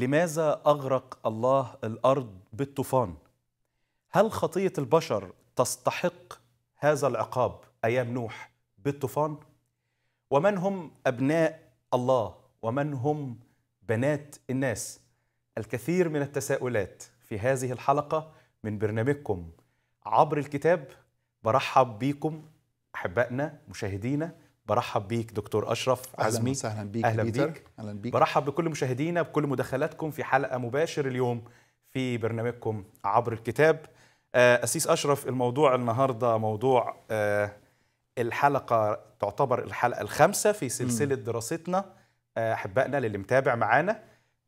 لماذا أغرق الله الأرض بالطوفان؟ هل خطية البشر تستحق هذا العقاب أيام نوح بالطوفان؟ ومن هم أبناء الله ومن هم بنات الناس؟ الكثير من التساؤلات في هذه الحلقة من برنامجكم عبر الكتاب برحب بيكم أحبائنا مشاهدينا برحب بيك دكتور اشرف أهلاً عزمي وسهلا بيك اهلا بيك اهلا بيك برحب بكل مشاهدينا بكل مداخلاتكم في حلقه مباشر اليوم في برنامجكم عبر الكتاب آه، أسيس أشرف الموضوع النهاردة موضوع آه، الحلقة تعتبر الحلقة الخامسة في سلسلة دراستنا آه، أحبائنا للي متابع معانا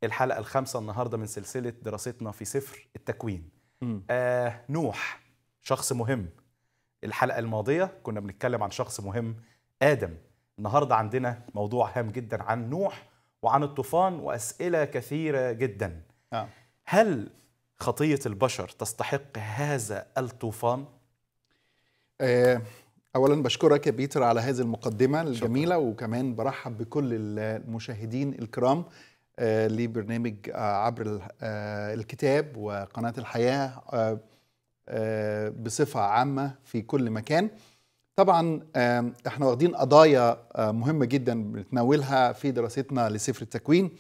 الحلقة الخامسة النهاردة من سلسلة دراستنا في سفر التكوين آه نوح شخص مهم الحلقة الماضية كنا بنتكلم عن شخص مهم آدم النهاردة عندنا موضوع هام جدا عن نوح وعن الطوفان وأسئلة كثيرة جدا آه. هل خطية البشر تستحق هذا الطوفان؟ آه اولا بشكرك يا بيتر على هذه المقدمه الجميله شكرا. وكمان برحب بكل المشاهدين الكرام آه، لبرنامج آه، عبر آه، الكتاب وقناه الحياه بصفه عامه في كل مكان طبعا احنا واخدين قضايا آه، مهمه جدا بنتناولها في دراستنا لسفر التكوين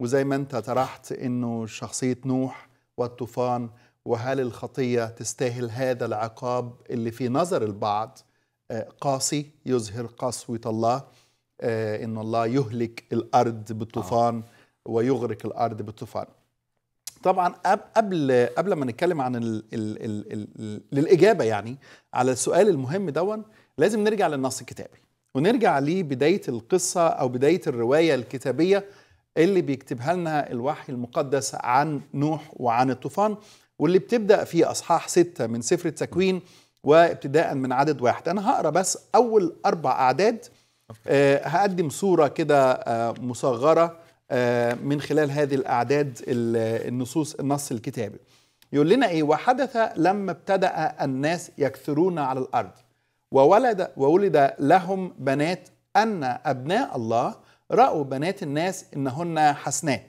وزي ما انت طرحت انه شخصيه نوح والطوفان وهل الخطيه تستاهل هذا العقاب اللي في نظر البعض آه، قاسي يظهر قسوه الله آه، ان الله يهلك الارض بالطوفان ويغرق الارض بالطوفان طبعا قبل قبل ما نتكلم عن الـ الـ الـ الـ للاجابه يعني على السؤال المهم دون لازم نرجع للنص الكتابي ونرجع لبدايه القصه او بدايه الروايه الكتابيه اللي بيكتبها لنا الوحي المقدس عن نوح وعن الطوفان واللي بتبدا في اصحاح ستة من سفر التكوين وابتداء من عدد واحد انا هقرا بس اول اربع اعداد آه هقدم صوره كده آه مصغره آه، من خلال هذه الأعداد النصوص النص الكتابي يقول لنا إيه وحدث لما ابتدأ الناس يكثرون على الأرض وولد, وولد لهم بنات أن أبناء الله رأوا بنات الناس إنهن حسنات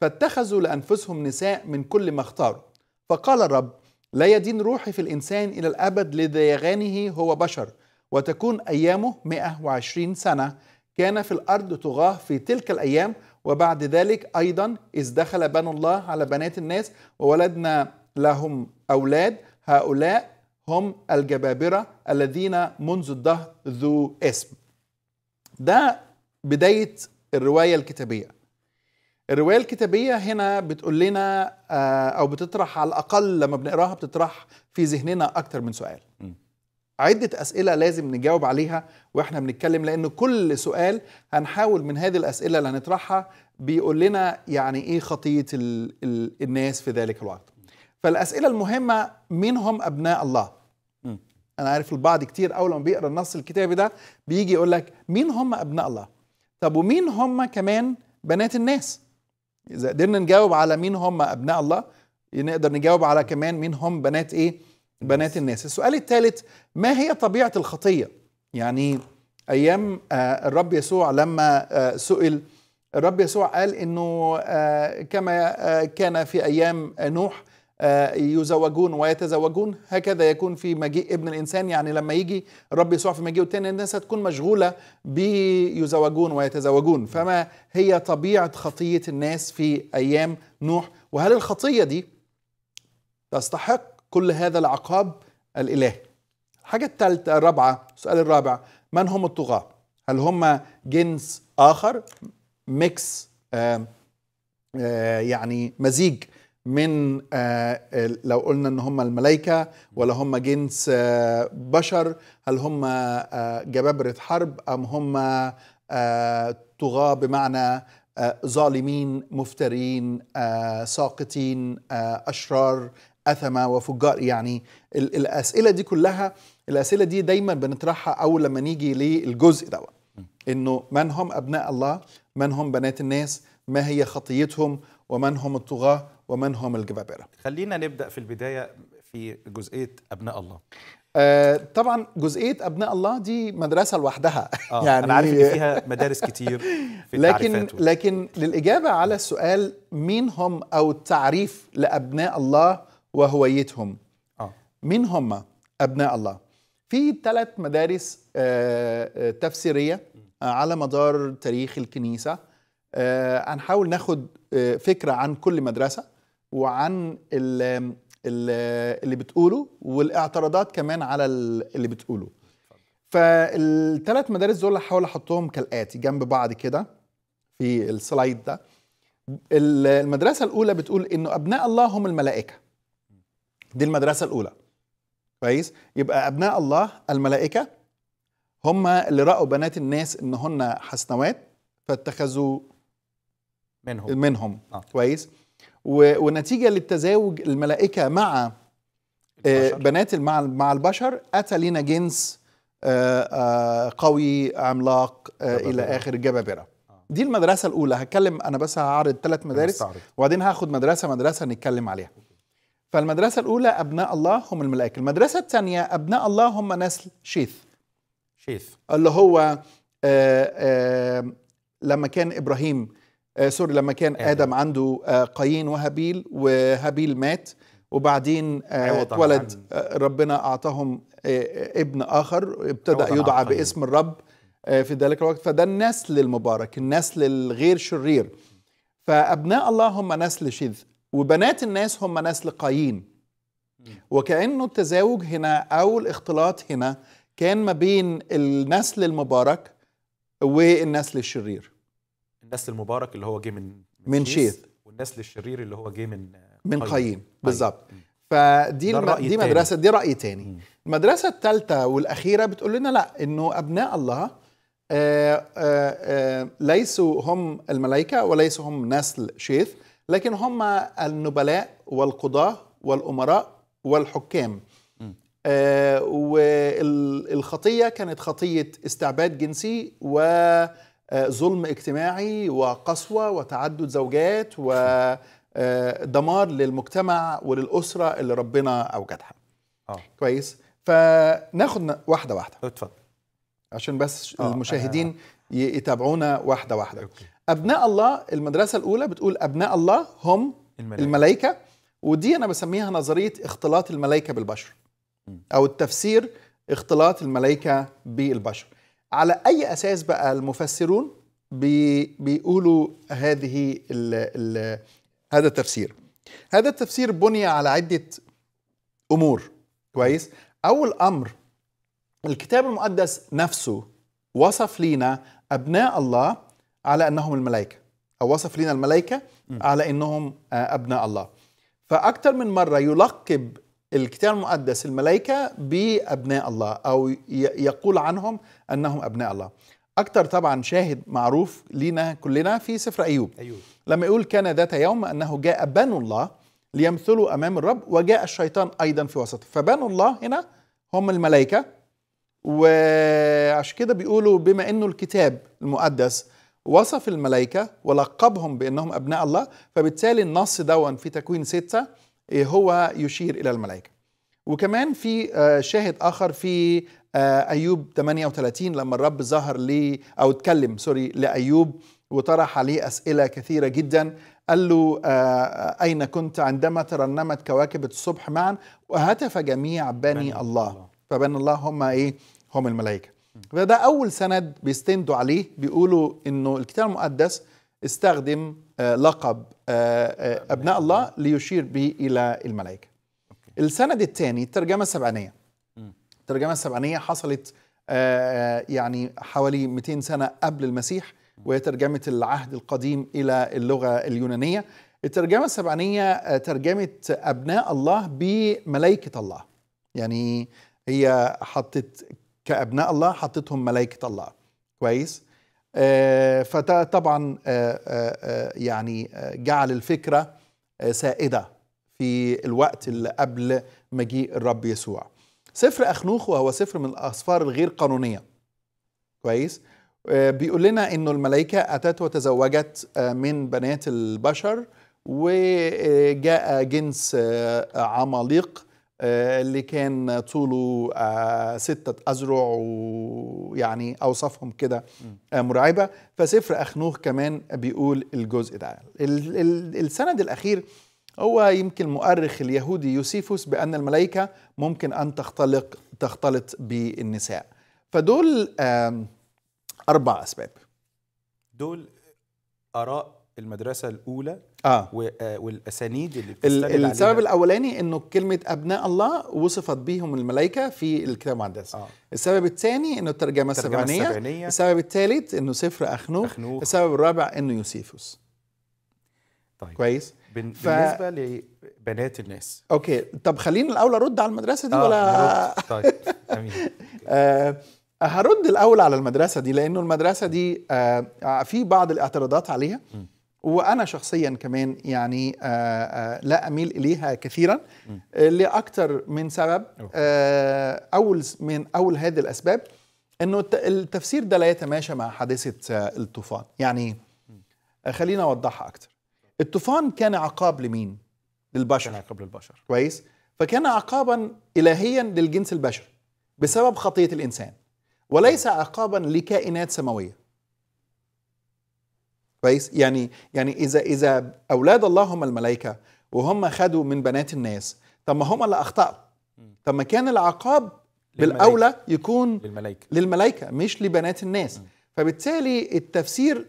فاتخذوا لأنفسهم نساء من كل ما اختاروا فقال الرب لا يدين روحي في الإنسان إلى الأبد لذيغانه هو بشر وتكون أيامه 120 سنة كان في الأرض طغاة في تلك الأيام وبعد ذلك أيضا إذ دخل بنو الله على بنات الناس وولدنا لهم أولاد هؤلاء هم الجبابرة الذين منذ الدهر ذو اسم ده بداية الرواية الكتابية الرواية الكتابية هنا بتقول لنا آه، أو بتطرح على الأقل لما بنقراها بتطرح في ذهننا أكتر من سؤال م. عدة أسئلة لازم نجاوب عليها وإحنا بنتكلم لأن كل سؤال هنحاول من هذه الأسئلة اللي هنطرحها بيقول لنا يعني إيه خطية الـ الـ الناس في ذلك الوقت فالأسئلة المهمة مين هم أبناء الله أنا عارف البعض كتير أول ما بيقرأ النص الكتابي ده بيجي يقول لك مين هم أبناء الله طب ومين هم كمان بنات الناس إذا قدرنا نجاوب على مين هم أبناء الله نقدر نجاوب على كمان مين هم بنات إيه بنات الناس السؤال الثالث ما هي طبيعة الخطية يعني أيام آه، الرب يسوع لما آه، سئل الرب يسوع قال انه آه، كما كان في ايام نوح يزوجون ويتزوجون هكذا يكون في مجيء ابن الانسان يعني لما يجي الرب يسوع في مجيء الثاني الناس هتكون مشغوله بيزوجون ويتزوجون فما هي طبيعه خطيه الناس في ايام نوح وهل الخطيه دي تستحق كل هذا العقاب الإلهي الحاجة الثالثة الرابعة السؤال الرابع من هم الطغاة هل هم جنس آخر ميكس آآ آآ آه، يعني مزيج من آه، لو قلنا ان هم الملائكه ولا هم جنس آه، بشر هل هم جبابره حرب ام هم طغاه بمعنى ظالمين مفترين ساقطين اشرار أثمة وفجار يعني الأسئلة دي كلها الأسئلة دي دايما بنطرحها أول لما نيجي للجزء دوت إنه من هم أبناء الله من هم بنات الناس ما هي خطيتهم ومن هم الطغاة ومن هم الجبابرة خلينا نبدأ في البداية في جزئية أبناء الله آه طبعا جزئيه ابناء الله دي مدرسه لوحدها آه يعني انا عارف ان فيها مدارس كتير في لكن لكن للاجابه على السؤال مين هم او التعريف لابناء الله وهويتهم آه. مين هم أبناء الله في ثلاث مدارس آه، آه، تفسيرية آه، على مدار تاريخ الكنيسة هنحاول ناخد فكرة عن كل مدرسة وعن اللي بتقوله والاعتراضات كمان على اللي بتقوله فالثلاث مدارس دول هحاول احطهم كالاتي جنب بعض كده في السلايد ده المدرسه الاولى بتقول انه ابناء الله هم الملائكه دي المدرسة الأولى كويس يبقى أبناء الله الملائكة هم اللي رأوا بنات الناس إن هن حسنوات فاتخذوا منهم منهم آه. كويس ونتيجة للتزاوج الملائكة مع آه، البشر. بنات مع مع البشر أتى لنا جنس آه، آه، قوي عملاق إلى آخر آه. دي المدرسة الأولى هتكلم أنا بس هعرض ثلاث مدارس وبعدين هاخد مدرسة مدرسة نتكلم عليها فالمدرسة الأولى أبناء الله هم الملائكة المدرسة الثانية أبناء الله هم نسل شيث شيث اللي هو آآ آه، آآ آه، لما كان إبراهيم آه، سوري لما كان آدم, آدم عنده قايين وهابيل وهابيل مات وبعدين ولد ربنا أعطاهم ابن آخر ابتدأ يدعى باسم الرب في ذلك الوقت فده النسل المبارك النسل الغير شرير فأبناء الله هم نسل شيث وبنات الناس هم ناس لقايين وكأنه التزاوج هنا أو الاختلاط هنا كان ما بين النسل المبارك والنسل الشرير النسل المبارك اللي هو جه من من شيث والنسل الشرير اللي هو جه من آه، من قايين بالظبط فدي الم... دي مدرسه دي راي تاني المدرسه الثالثه والاخيره بتقول لنا لا انه ابناء الله آآ آه، آآ آه، ليسوا هم الملائكه وليسوا هم نسل شيث لكن هم النبلاء والقضاة والأمراء والحكام آه والخطية كانت خطية استعباد جنسي وظلم آه، اجتماعي وقسوة وتعدد زوجات ودمار آه، للمجتمع وللأسرة اللي ربنا أوجدها آه. كويس فناخد واحدة واحدة اتفضل عشان بس آه،, آه. المشاهدين آه. يتابعونا واحدة واحدة أوكي. ابناء الله المدرسه الاولى بتقول ابناء الله هم الملائكه, الملائكة ودي انا بسميها نظريه اختلاط الملائكه بالبشر او التفسير اختلاط الملائكه بالبشر على اي اساس بقى المفسرون بي بيقولوا هذه الـ الـ هذا التفسير هذا التفسير بني على عده امور كويس اول امر الكتاب المقدس نفسه وصف لينا ابناء الله على انهم الملائكه او وصف لنا الملائكه على انهم آه، ابناء الله فاكثر من مره يلقب الكتاب المقدس الملائكه بابناء الله او يقول عنهم انهم ابناء الله اكثر طبعا شاهد معروف لينا كلنا في سفر ايوب ايوب لما يقول كان ذات يوم انه جاء بنو الله ليمثلوا امام الرب وجاء الشيطان ايضا في وسطه فبنو الله هنا هم الملائكه وعشان كده بيقولوا بما انه الكتاب المقدس وصف الملائكة ولقبهم بأنهم أبناء الله فبالتالي النص دون في تكوين ستة إيه، هو يشير إلى الملائكة وكمان في آه، شاهد آخر في آه، أيوب 38 لما الرب ظهر لي أو اتكلم سوري لأيوب وطرح عليه أسئلة كثيرة جدا قال له آه، أين كنت عندما ترنمت كواكب الصبح معا وهتف جميع بني الله فبني الله هم إيه هم الملائكة فده أول سند بيستندوا عليه بيقولوا إنه الكتاب المقدس استخدم آه، لقب آه، آه، أبناء الله ليشير به إلى الملائكة السند الثاني الترجمة السبعينية. الترجمة السبعينية حصلت يعني حوالي 200 سنة قبل المسيح وهي ترجمة العهد القديم إلى اللغة اليونانية الترجمة السبعينية ترجمة أبناء الله بملائكة الله يعني هي حطت كابناء الله حطتهم ملائكه الله كويس فطبعا آه، فده طبعا آه، آه، يعني جعل الفكره سائده في الوقت اللي قبل مجيء الرب يسوع سفر اخنوخ وهو سفر من الاسفار الغير قانونيه كويس بيقول لنا انه الملائكه اتت وتزوجت من بنات البشر وجاء جنس عماليق آه، اللي كان طوله آه، ستة أذرع ويعني أوصافهم كده آه، مرعبة فسفر أخنوخ كمان بيقول الجزء ده السند الأخير هو يمكن المؤرخ اليهودي يوسيفوس بأن الملائكة ممكن أن تختلق تختلط بالنساء فدول أربع أسباب دول آراء المدرسه الاولى آه. آه، والاسانيد اللي بتستند السبب الاولاني انه كلمه ابناء الله وصفت بيهم الملائكه في الكتاب المقدس آه. السبب الثاني انه الترجمه, الترجمة السبعينيه السبعينية. السبب الثالث انه سفر اخنوخ, أخنوخ. السبب الرابع انه يوسيفوس طيب كويس بالنسبه ف... لبنات الناس اوكي طب خليني الاول ارد على المدرسه دي آه. ولا طيب امين آه. هرد الاول على المدرسه دي لانه المدرسه دي آه في بعض الاعتراضات عليها م. وانا شخصيا كمان يعني آه، آه، لا اميل اليها كثيرا لاكثر من سبب آه، اول من اول هذه الاسباب انه التفسير ده لا يتماشى مع حادثه الطوفان يعني خلينا اوضحها اكثر الطوفان كان عقاب لمين للبشر كان عقاب للبشر كويس فكان عقابا الهيا للجنس البشري بسبب خطيه الانسان وليس عقابا لكائنات سماويه كويس يعني يعني اذا اذا اولاد الله هم الملائكه وهم خدوا من بنات الناس طب ما هم اللي اخطاوا طب ما كان العقاب بالاولى يكون للملائكه للملائكه مش لبنات الناس فبالتالي التفسير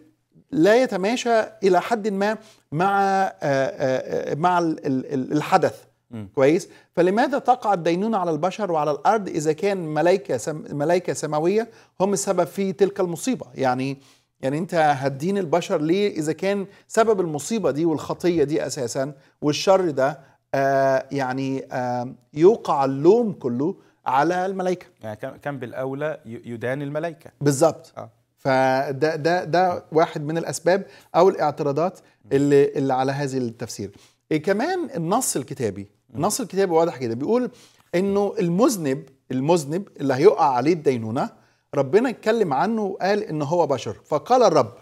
لا يتماشى الى حد ما مع آآ آه، آآ آه، آه، مع الحدث م. كويس فلماذا تقع الدينونه على البشر وعلى الارض اذا كان ملائكه سم ملائكه سماويه هم السبب في تلك المصيبه يعني يعني انت هتدين البشر ليه اذا كان سبب المصيبه دي والخطيه دي اساسا والشر ده آه يعني آه يوقع اللوم كله على الملائكه يعني كان بالاولى يدان الملائكه بالظبط آه. فده ده ده واحد من الاسباب او الاعتراضات اللي اللي على هذه التفسير إيه كمان النص الكتابي النص الكتابي واضح كده بيقول انه المذنب المذنب اللي هيقع عليه الدينونه ربنا اتكلم عنه وقال ان هو بشر فقال الرب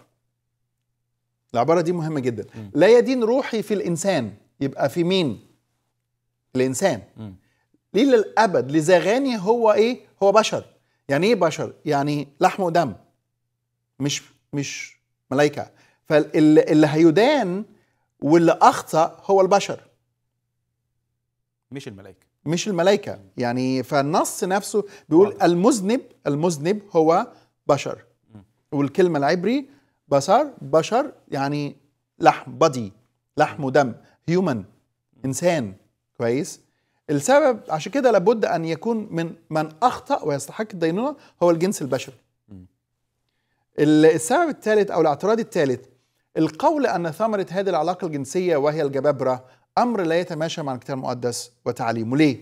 العباره دي مهمه جدا م. لا يدين روحي في الانسان يبقى في مين الانسان ليه للابد لزغاني هو ايه هو بشر يعني ايه بشر يعني لحم ودم مش مش ملائكه فاللي هيدان واللي اخطا هو البشر مش الملائكه مش الملائكه يعني فالنص نفسه بيقول المذنب المذنب هو بشر والكلمه العبري بصر بشر يعني لحم بدي لحم ودم هيومن انسان كويس السبب عشان كده لابد ان يكون من من اخطا ويستحق الدينونه هو الجنس البشري السبب الثالث او الاعتراض الثالث القول ان ثمره هذه العلاقه الجنسيه وهي الجبابره امر لا يتماشى مع الكتاب المقدس وتعليمه ليه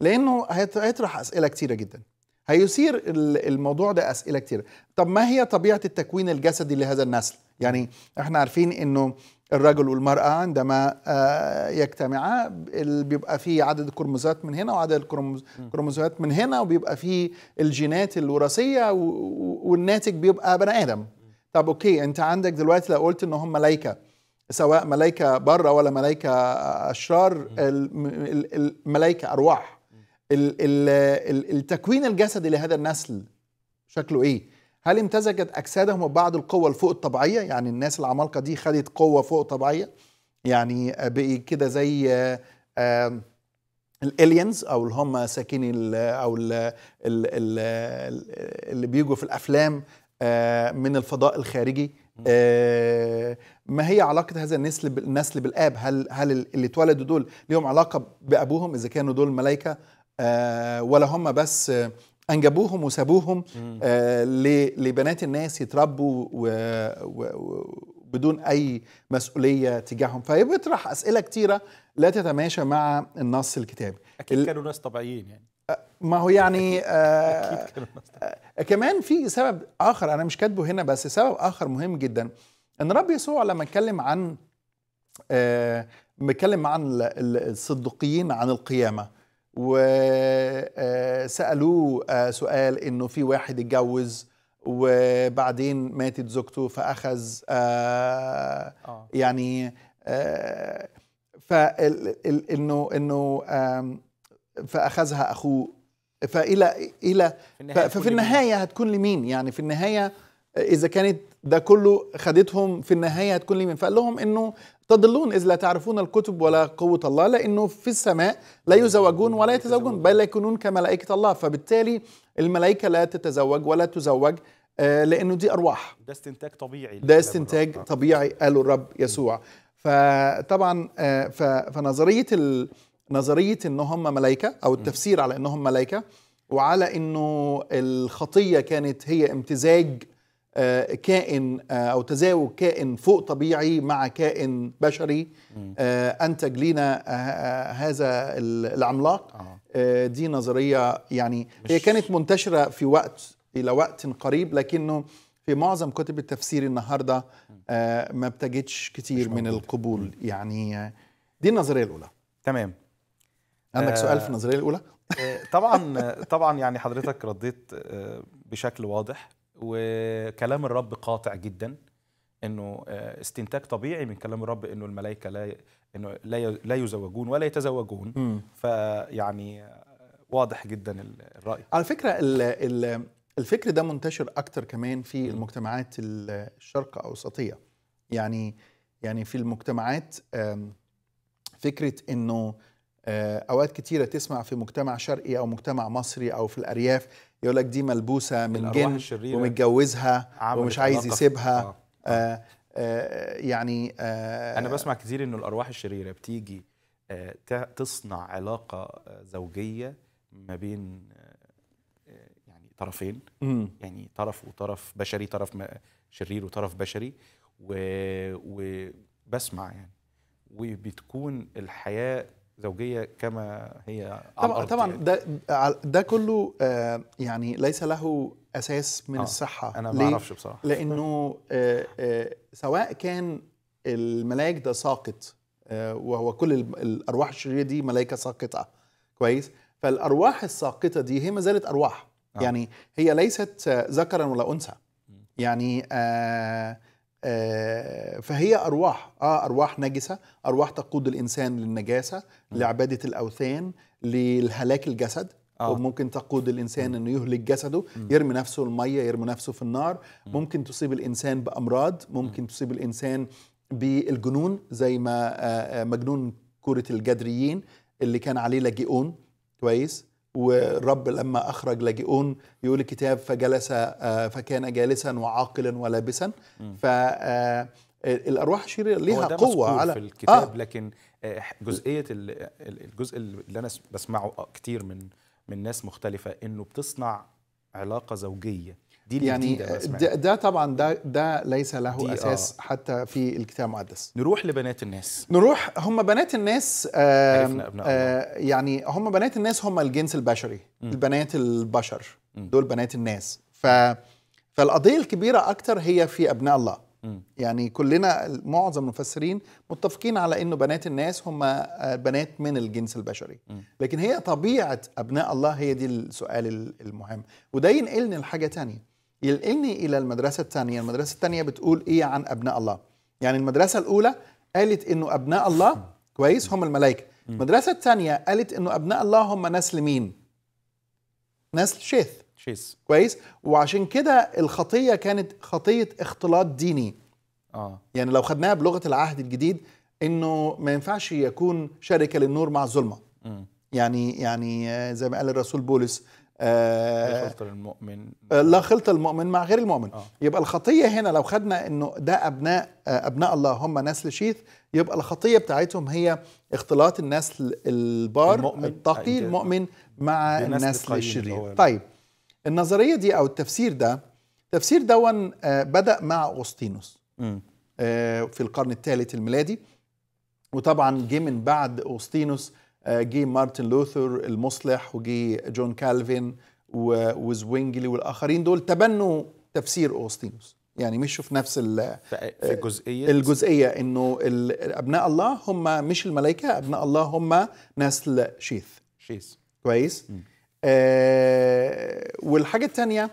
لانه هيطرح اسئله كثيره جدا هيثير الموضوع ده اسئله كثيره طب ما هي طبيعه التكوين الجسدي لهذا النسل يعني احنا عارفين انه الرجل والمرأة عندما آه، يجتمعا بيبقى في عدد الكروموزات من هنا وعدد الكروموزات من هنا وبيبقى في الجينات الوراثية والناتج بيبقى بني آدم طب اوكي انت عندك دلوقتي لو قلت ان هم ملايكة سواء ملائكه بره ولا ملائكه اشرار الملائكه ارواح التكوين الجسدي لهذا النسل شكله ايه هل امتزجت اجسادهم وبعض القوى الفوق الطبيعيه يعني الناس العمالقه دي خدت قوه فوق طبيعيه يعني بقي كده زي آه، الالينز او اللي هم ساكنين او اللي بيجوا في الافلام آه، من الفضاء الخارجي ما هي علاقة هذا النسل النسل بالآب؟ هل هل اللي اتولدوا دول ليهم علاقة بأبوهم إذا كانوا دول ملائكة آه ولا هم بس آه أنجبوهم وسابوهم آه لبنات الناس يتربوا و و بدون أي مسؤولية تجاههم فبيطرح أسئلة كتيرة لا تتماشى مع النص الكتابي أكيد كانوا ناس طبيعيين يعني آه، ما هو يعني آه أكيد كانوا ناس طبيعيين. آه، كمان في سبب آخر أنا مش كاتبه هنا بس سبب آخر مهم جداً ان الرب يسوع لما اتكلم عن آه، بيتكلم عن الصدقيين عن القيامه وسالوه آه، آه، سؤال انه في واحد اتجوز وبعدين ماتت زوجته فاخذ يعني فانه انه فاخذها اخوه فالى الى ففي النهايه هتكون لمين يعني في النهايه اذا كانت ده كله خدتهم في النهايه هتكون لمين فقال لهم انه تضلون اذ لا تعرفون الكتب ولا قوه الله لانه في السماء لا يزوجون ولا يتزوجون بل يكونون كملائكه الله فبالتالي الملائكه لا تتزوج ولا تزوج آه، لانه دي ارواح ده استنتاج طبيعي ده استنتاج الرب. طبيعي قاله الرب يسوع فطبعا آه، فنظريه نظريه ان هم ملائكه او التفسير على انهم ملائكه وعلى انه الخطيه كانت هي امتزاج آه، كائن آه، او تزاوج كائن فوق طبيعي مع كائن بشري آه، انتج لينا هذا العملاق دي نظريه يعني هي كانت منتشره في وقت الى وقت قريب لكنه في معظم كتب التفسير النهارده ما بتجدش كتير من القبول يعني دي النظريه الاولى تمام عندك سؤال في النظريه الاولى طبعا طبعا يعني حضرتك رديت بشكل واضح وكلام الرب قاطع جدا انه آه، استنتاج طبيعي من كلام الرب انه الملائكه لا انه لا لا يزوجون ولا يتزوجون فيعني آه، واضح جدا الراي على فكره الـ الـ الفكر ده منتشر اكتر كمان في م. المجتمعات الشرق اوسطيه يعني يعني في المجتمعات فكره انه آه، اوقات كتيره تسمع في مجتمع شرقي او مجتمع مصري او في الارياف يقول لك دي ملبوسه من جن ومتجوزها ومش عايز يسيبها آه. آه. آه يعني آه انا بسمع كتير انه الارواح الشريره بتيجي آه تصنع علاقه آه، زوجيه ما بين يعني طرفين مم. يعني طرف وطرف بشري طرف شرير وطرف بشري وبسمع يعني وبتكون الحياه زوجيه كما هي طبعا طبعا يعني. ده آه، ده كله آه، يعني ليس له اساس من آه الصحه انا ما اعرفش بصراحه لانه آه، سواء كان الملاك ده ساقط وهو كل الارواح الشريره دي ملائكه ساقطه كويس فالارواح الساقطه دي هي ما زالت ارواح آه. يعني هي ليست ذكرا ولا انثى يعني آه آه، فهي ارواح اه ارواح نجسه ارواح تقود الانسان للنجاسه لعباده الاوثان للهلاك الجسد آه. وممكن تقود الانسان انه يهلك جسده يرمي نفسه الميه يرمي نفسه في النار ممكن تصيب الانسان بامراض ممكن تصيب الانسان بالجنون زي ما آه، آه، مجنون كورة الجدريين اللي كان عليه لاجئون كويس والرب لما أخرج لاجئون يقول الكتاب فجلس آه، فكان جالسا وعاقلا ولابسا ف آه، الارواح الشريره ليها قوه على في آه. الكتاب آه. لكن جزئيه الجزء اللي انا بسمعه كتير من من ناس مختلفه انه بتصنع علاقه زوجيه دي يعني ده, ده طبعا ده ده ليس له آه. اساس آه. حتى في الكتاب المقدس نروح لبنات الناس نروح هم بنات الناس آه آه يعني هم بنات الناس هم الجنس البشري م. البنات البشر م. دول بنات الناس ف فالقضيه الكبيره اكتر هي في ابناء الله م. يعني كلنا معظم المفسرين متفقين على انه بنات الناس هم آه، بنات من الجنس البشري م. لكن هي طبيعه ابناء الله هي دي السؤال المهم وده ينقلني لحاجه تانية ينقلني الى المدرسه الثانيه المدرسه الثانيه بتقول ايه عن ابناء الله يعني المدرسه الاولى قالت انه ابناء الله كويس هم الملائكه المدرسه الثانيه قالت انه ابناء الله هم نسل مين نسل شيث شيث كويس وعشان كده الخطيه كانت خطيه اختلاط ديني اه يعني لو خدناها بلغه العهد الجديد انه ما ينفعش يكون شركه للنور مع الظلمه يعني يعني زي ما قال الرسول بولس لا آه، خلط المؤمن آه، لا خلط المؤمن مع غير المؤمن آه. يبقى الخطيه هنا لو خدنا انه ده ابناء آه، ابناء الله هم نسل شيث يبقى الخطيه بتاعتهم هي اختلاط النسل البار المؤمن التقي المؤمن مع النسل الشرير طيب النظريه دي او التفسير ده تفسير دون بدا مع اغسطينوس في القرن الثالث الميلادي وطبعا جه من بعد اغسطينوس آه، جه مارتن لوثر المصلح وجه جون كالفين وزوينجلي والاخرين دول تبنوا تفسير اوغسطينوس يعني مشوا في نفس ال في الجزئيه آه، الجزئية انه ابناء الله هم مش الملائكة ابناء الله هم نسل شيث شيث كويس آه والحاجة الثانية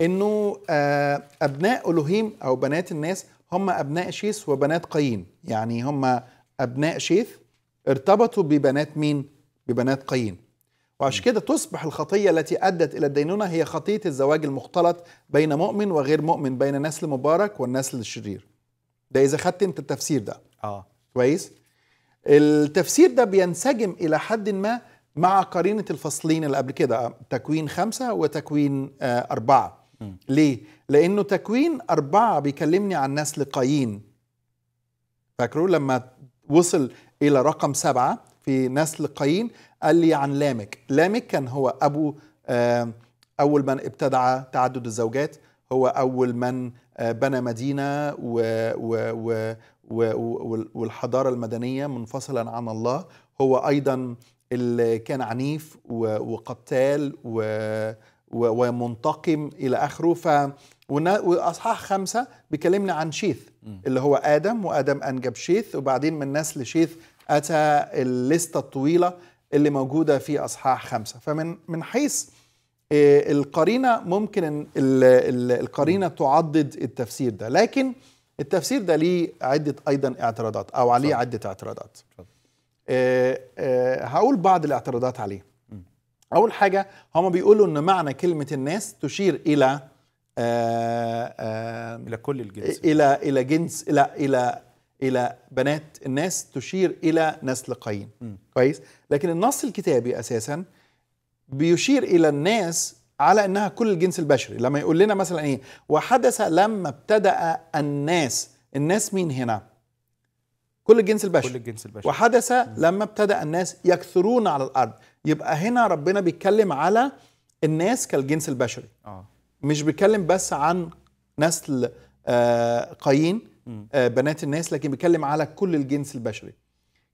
انه آه ابناء الوهيم او بنات الناس هم ابناء شيث وبنات قايين يعني هم ابناء شيث ارتبطوا ببنات مين؟ ببنات قايين وعشان كده تصبح الخطية التي أدت إلى الدينونة هي خطية الزواج المختلط بين مؤمن وغير مؤمن بين نسل مبارك والنسل الشرير ده إذا خدت أنت التفسير ده آه. كويس؟ التفسير ده بينسجم إلى حد ما مع قرينة الفصلين اللي قبل كده تكوين خمسة وتكوين آه، أربعة م. ليه؟ لأنه تكوين أربعة بيكلمني عن نسل قايين فاكروا لما وصل إلى رقم سبعة في نسل قايين قال لي عن لامك لامك كان هو أبو أول من ابتدع تعدد الزوجات هو أول من آه، بنى مدينة و و و والحضارة المدنية منفصلا عن الله هو أيضا اللي كان عنيف وقتال ومنتقم إلى آخره ف واصحاح خمسة بيكلمنا عن شيث اللي هو ادم وادم انجب شيث وبعدين من نسل شيث اتى الليسته الطويله اللي موجوده في اصحاح خمسة فمن من حيث آه، القرينه ممكن القرينه تعضد التفسير ده لكن التفسير ده ليه عده ايضا اعتراضات او عليه عده اعتراضات آه، آه، هقول بعض الاعتراضات عليه اول حاجه هما بيقولوا ان معنى كلمه الناس تشير الى آه، آه، الى كل الجنس الى الى جنس الى الى الى بنات الناس تشير الى نسل قايين كويس لكن النص الكتابي اساسا بيشير الى الناس على انها كل الجنس البشري لما يقول لنا مثلا ايه وحدث لما ابتدا الناس الناس مين هنا كل الجنس البشري كل الجنس البشري وحدث لما ابتدا الناس يكثرون على الارض يبقى هنا ربنا بيتكلم على الناس كالجنس البشري آه. مش بيتكلم بس عن نسل آه، قايين آه، بنات الناس لكن بيتكلم على كل الجنس البشري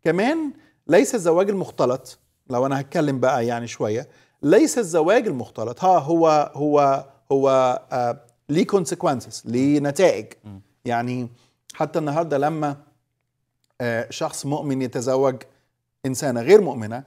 كمان ليس الزواج المختلط لو انا هتكلم بقى يعني شويه ليس الزواج المختلط ها هو هو هو آه، ليه كونسيكونسز ليه نتائج يعني حتى النهارده لما شخص مؤمن يتزوج انسانه غير مؤمنه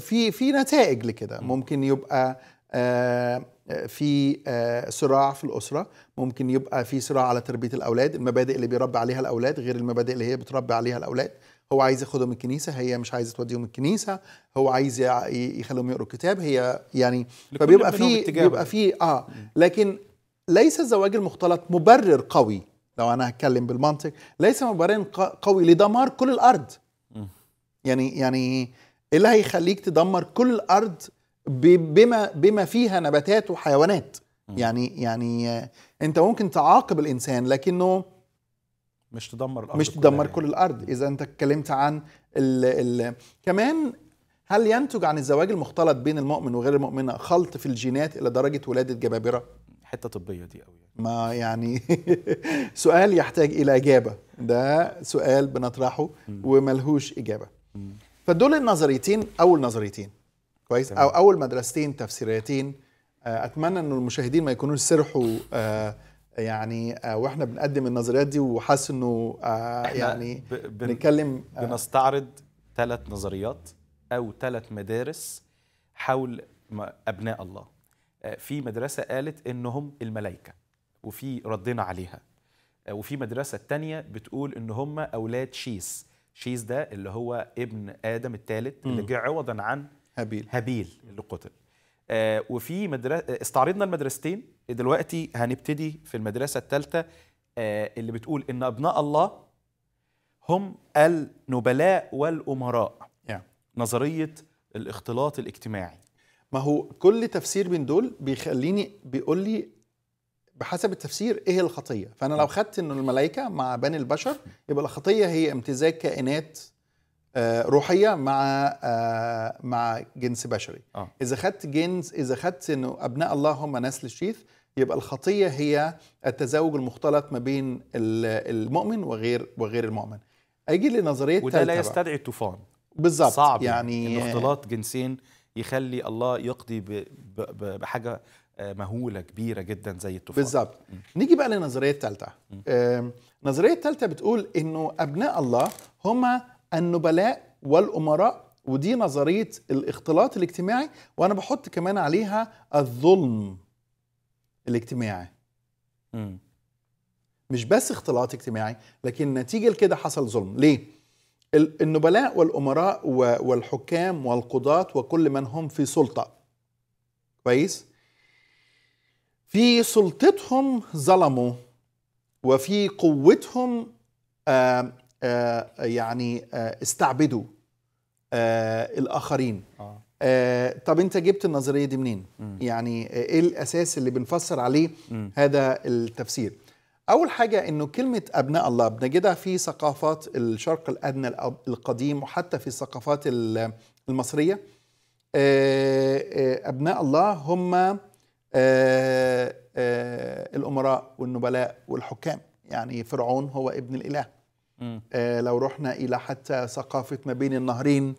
في في نتائج لكده ممكن يبقى آه، في آه، صراع في الأسرة ممكن يبقى في صراع على تربية الأولاد المبادئ اللي بيربي عليها الأولاد غير المبادئ اللي هي بتربي عليها الأولاد هو عايز ياخدهم الكنيسة هي مش عايزة توديهم الكنيسة هو عايز يخليهم يقروا كتاب هي يعني فبيبقى في بيبقى في اه لكن ليس الزواج المختلط مبرر قوي لو انا هتكلم بالمنطق ليس مبرر قوي لدمار كل الارض يعني يعني ايه اللي هيخليك تدمر كل الارض بما بما فيها نباتات وحيوانات يعني يعني آه، انت ممكن تعاقب الانسان لكنه مش تدمر الارض مش تدمر كل الارض اذا انت اتكلمت عن ال ال كمان هل ينتج عن الزواج المختلط بين المؤمن وغير المؤمنه خلط في الجينات الى درجه ولاده جبابره حته طبيه دي قوي ما يعني سؤال يحتاج الى اجابه ده سؤال بنطرحه وملهوش اجابه فدول النظريتين اول نظريتين كويس او اول مدرستين تفسيريتين آه، اتمنى انه المشاهدين ما يكونوش سرحوا آه، يعني آه، واحنا بنقدم النظريات دي وحاسس انه يعني بنتكلم بنستعرض ثلاث نظريات او ثلاث مدارس حول ابناء الله في مدرسه قالت انهم الملائكه وفي ردنا عليها وفي مدرسه تانية بتقول ان هم اولاد شيس شيس ده اللي هو ابن ادم الثالث اللي جه عوضا عن هابيل هابيل اللي قتل آه وفي مدرسه آه، استعرضنا المدرستين دلوقتي هنبتدي في المدرسه الثالثه آه اللي بتقول ان ابناء الله هم النبلاء والامراء yeah. نظريه الاختلاط الاجتماعي ما هو كل تفسير من دول بيخليني بيقول لي بحسب التفسير ايه الخطيه فانا لو خدت انه الملائكه مع بني البشر يبقى الخطيه هي امتزاج كائنات آه، روحيه مع آه، مع جنس بشري آه. اذا خدت جنس اذا خدت انه ابناء الله هم نسل الشيث يبقى الخطيه هي التزاوج المختلط ما بين المؤمن وغير وغير المؤمن اجي لنظريه وده لا يستدعي الطوفان بالظبط صعب يعني, يعني اختلاط جنسين يخلي الله يقضي بحاجه آه، مهوله كبيره جدا زي الطوفان بالظبط نيجي بقى للنظريه الثالثه النظريه الثالثه بتقول انه ابناء الله هم النبلاء والامراء ودي نظريه الاختلاط الاجتماعي وانا بحط كمان عليها الظلم الاجتماعي م. مش بس اختلاط اجتماعي لكن نتيجه لكده حصل ظلم ليه النبلاء والامراء والحكام والقضاة وكل من هم في سلطه كويس في سلطتهم ظلموا وفي قوتهم آه، يعني آه، استعبدوا آه، الاخرين طب انت جبت النظريه دي منين يعني ايه الاساس اللي بنفسر عليه هذا التفسير اول حاجه انه كلمه ابناء الله بنجدها في ثقافات الشرق الادنى القديم وحتى في الثقافات المصريه ابناء الله هم الامراء والنبلاء والحكام يعني فرعون هو ابن الاله آه لو رحنا إلى حتى ثقافة ما بين النهرين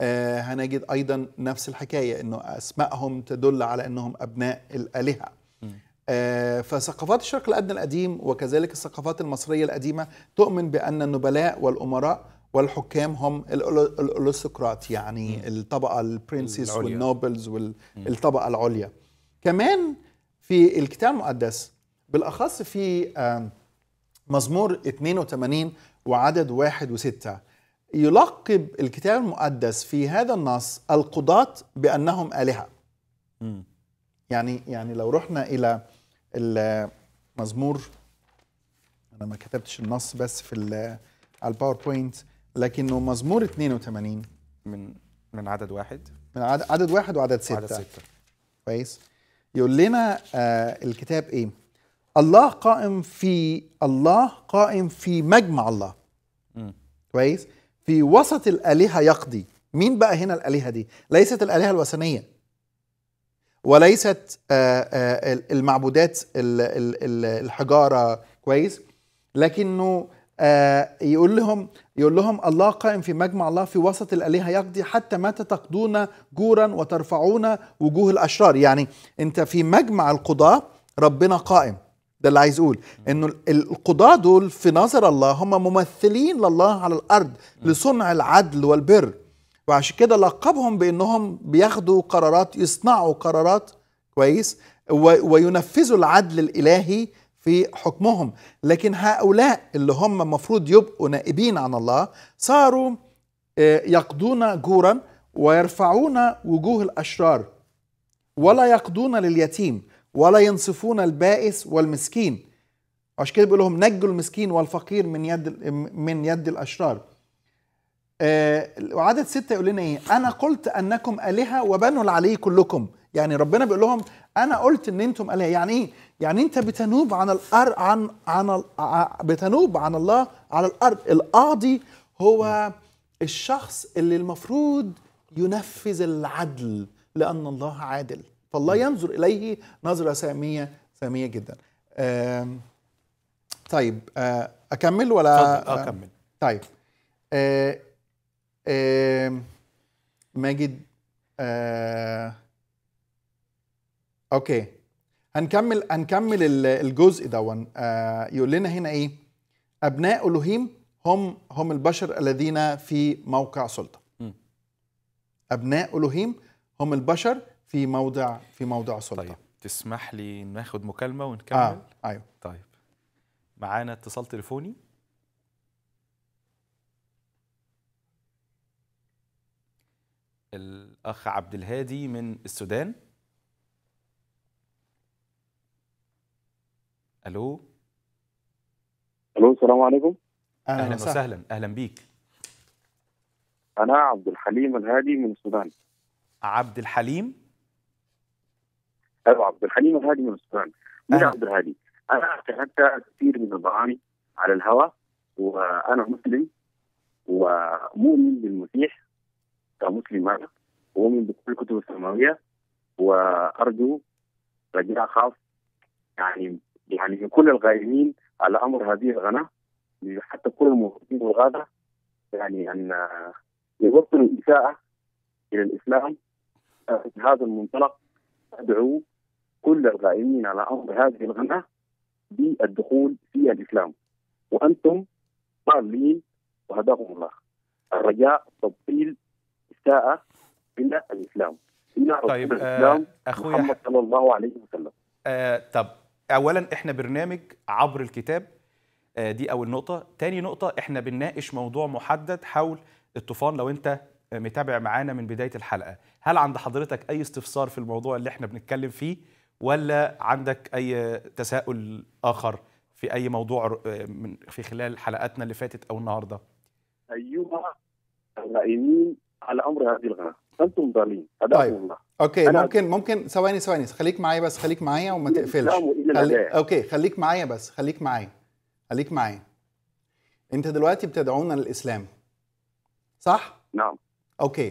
آه هنجد أيضا نفس الحكاية أنه أسمائهم تدل على أنهم أبناء الآلهة آه فثقافات الشرق الأدنى القديم وكذلك الثقافات المصرية القديمة تؤمن بأن النبلاء والأمراء والحكام هم الارستقراط يعني م. الطبقه البرنسيس والنوبلز والطبقه العليا كمان في الكتاب المقدس بالاخص في مزمور 82 وعدد واحد وستة يلقب الكتاب المقدس في هذا النص القضاة بأنهم آلهة يعني يعني لو رحنا إلى المزمور أنا ما كتبتش النص بس في على الباوربوينت لكنه مزمور 82 من من عدد واحد من عدد, عدد واحد وعدد ستة عدد ستة كويس يقول لنا آه الكتاب إيه الله قائم في الله قائم في مجمع الله كويس في وسط الالهه يقضي مين بقى هنا الالهه دي ليست الالهه الوثنيه وليست آه، آه، المعبودات الحجاره كويس لكنه آه، يقول لهم يقول لهم الله قائم في مجمع الله في وسط الالهه يقضي حتى متى تقضون جورا وترفعون وجوه الاشرار يعني انت في مجمع القضاه ربنا قائم ده اللي عايز يقول انه القضاة دول في نظر الله هم ممثلين لله على الارض لصنع العدل والبر وعشان كده لقبهم بانهم بياخدوا قرارات يصنعوا قرارات كويس وينفذوا العدل الالهي في حكمهم لكن هؤلاء اللي هم المفروض يبقوا نائبين عن الله صاروا آه، يقضون جورا ويرفعون وجوه الاشرار ولا يقضون لليتيم ولا ينصفون البائس والمسكين عشان كده بيقول لهم نجوا المسكين والفقير من يد من يد الاشرار آه، وعدد ستة يقول لنا ايه انا قلت انكم الهه وبنوا العلي كلكم يعني ربنا بيقول لهم انا قلت ان انتم الهه يعني ايه يعني انت بتنوب عن الأر... عن عن بتنوب عن الله على الارض القاضي هو الشخص اللي المفروض ينفذ العدل لان الله عادل فالله ينظر إليه نظرة سامية سامية جدا طيب آه، أكمل ولا آه، آه، أكمل طيب ماجد اوكي هنكمل هنكمل الجزء دون يقول لنا هنا ايه ابناء الوهيم هم هم البشر الذين في موقع سلطه ابناء الوهيم هم البشر في موضع في موضع سلطه طيب تسمح لي ناخد مكالمه آه، ونكمل آه. ايوه طيب معانا اتصال تليفوني الاخ عبد الهادي من السودان الو الو السلام عليكم اهلا, وسهلا اهلا بيك انا عبد الحليم الهادي من السودان عبد الحليم ابو عبد الحليم الهادي من السودان مش عبد الهادي انا شاهدت كثير من البرامج على الهواء وانا مسلم ومؤمن بالمسيح كمسلم انا ومؤمن بكل الكتب السماويه وارجو رجاء خاص يعني يعني من كل الغائمين على امر هذه الغنى حتى كل الموجودين والغادة يعني ان يوصلوا الاساءه الى الاسلام في هذا المنطلق ادعو كل القائمين على امر هذه الغنى بالدخول في الاسلام وانتم ضالين وهداكم الله الرجاء تبطيل اساءه الى الاسلام الى طيب آه، الاسلام آه أخويا محمد صلى الله عليه وسلم آه طب اولا احنا برنامج عبر الكتاب آه دي اول نقطه تاني نقطه احنا بنناقش موضوع محدد حول الطوفان لو انت متابع معانا من بدايه الحلقه هل عند حضرتك اي استفسار في الموضوع اللي احنا بنتكلم فيه ولا عندك أي تساؤل آخر في أي موضوع آه، من في خلال حلقاتنا اللي فاتت أو النهاردة أيها الغائمين على أمر هذه الغنى أنتم ضالين هذا طيب. الله اوكي ممكن ممكن ثواني ثواني خليك معايا بس خليك معايا وما تقفلش خلي... اوكي خليك معايا بس خليك معايا خليك معايا انت دلوقتي بتدعونا للاسلام صح نعم اوكي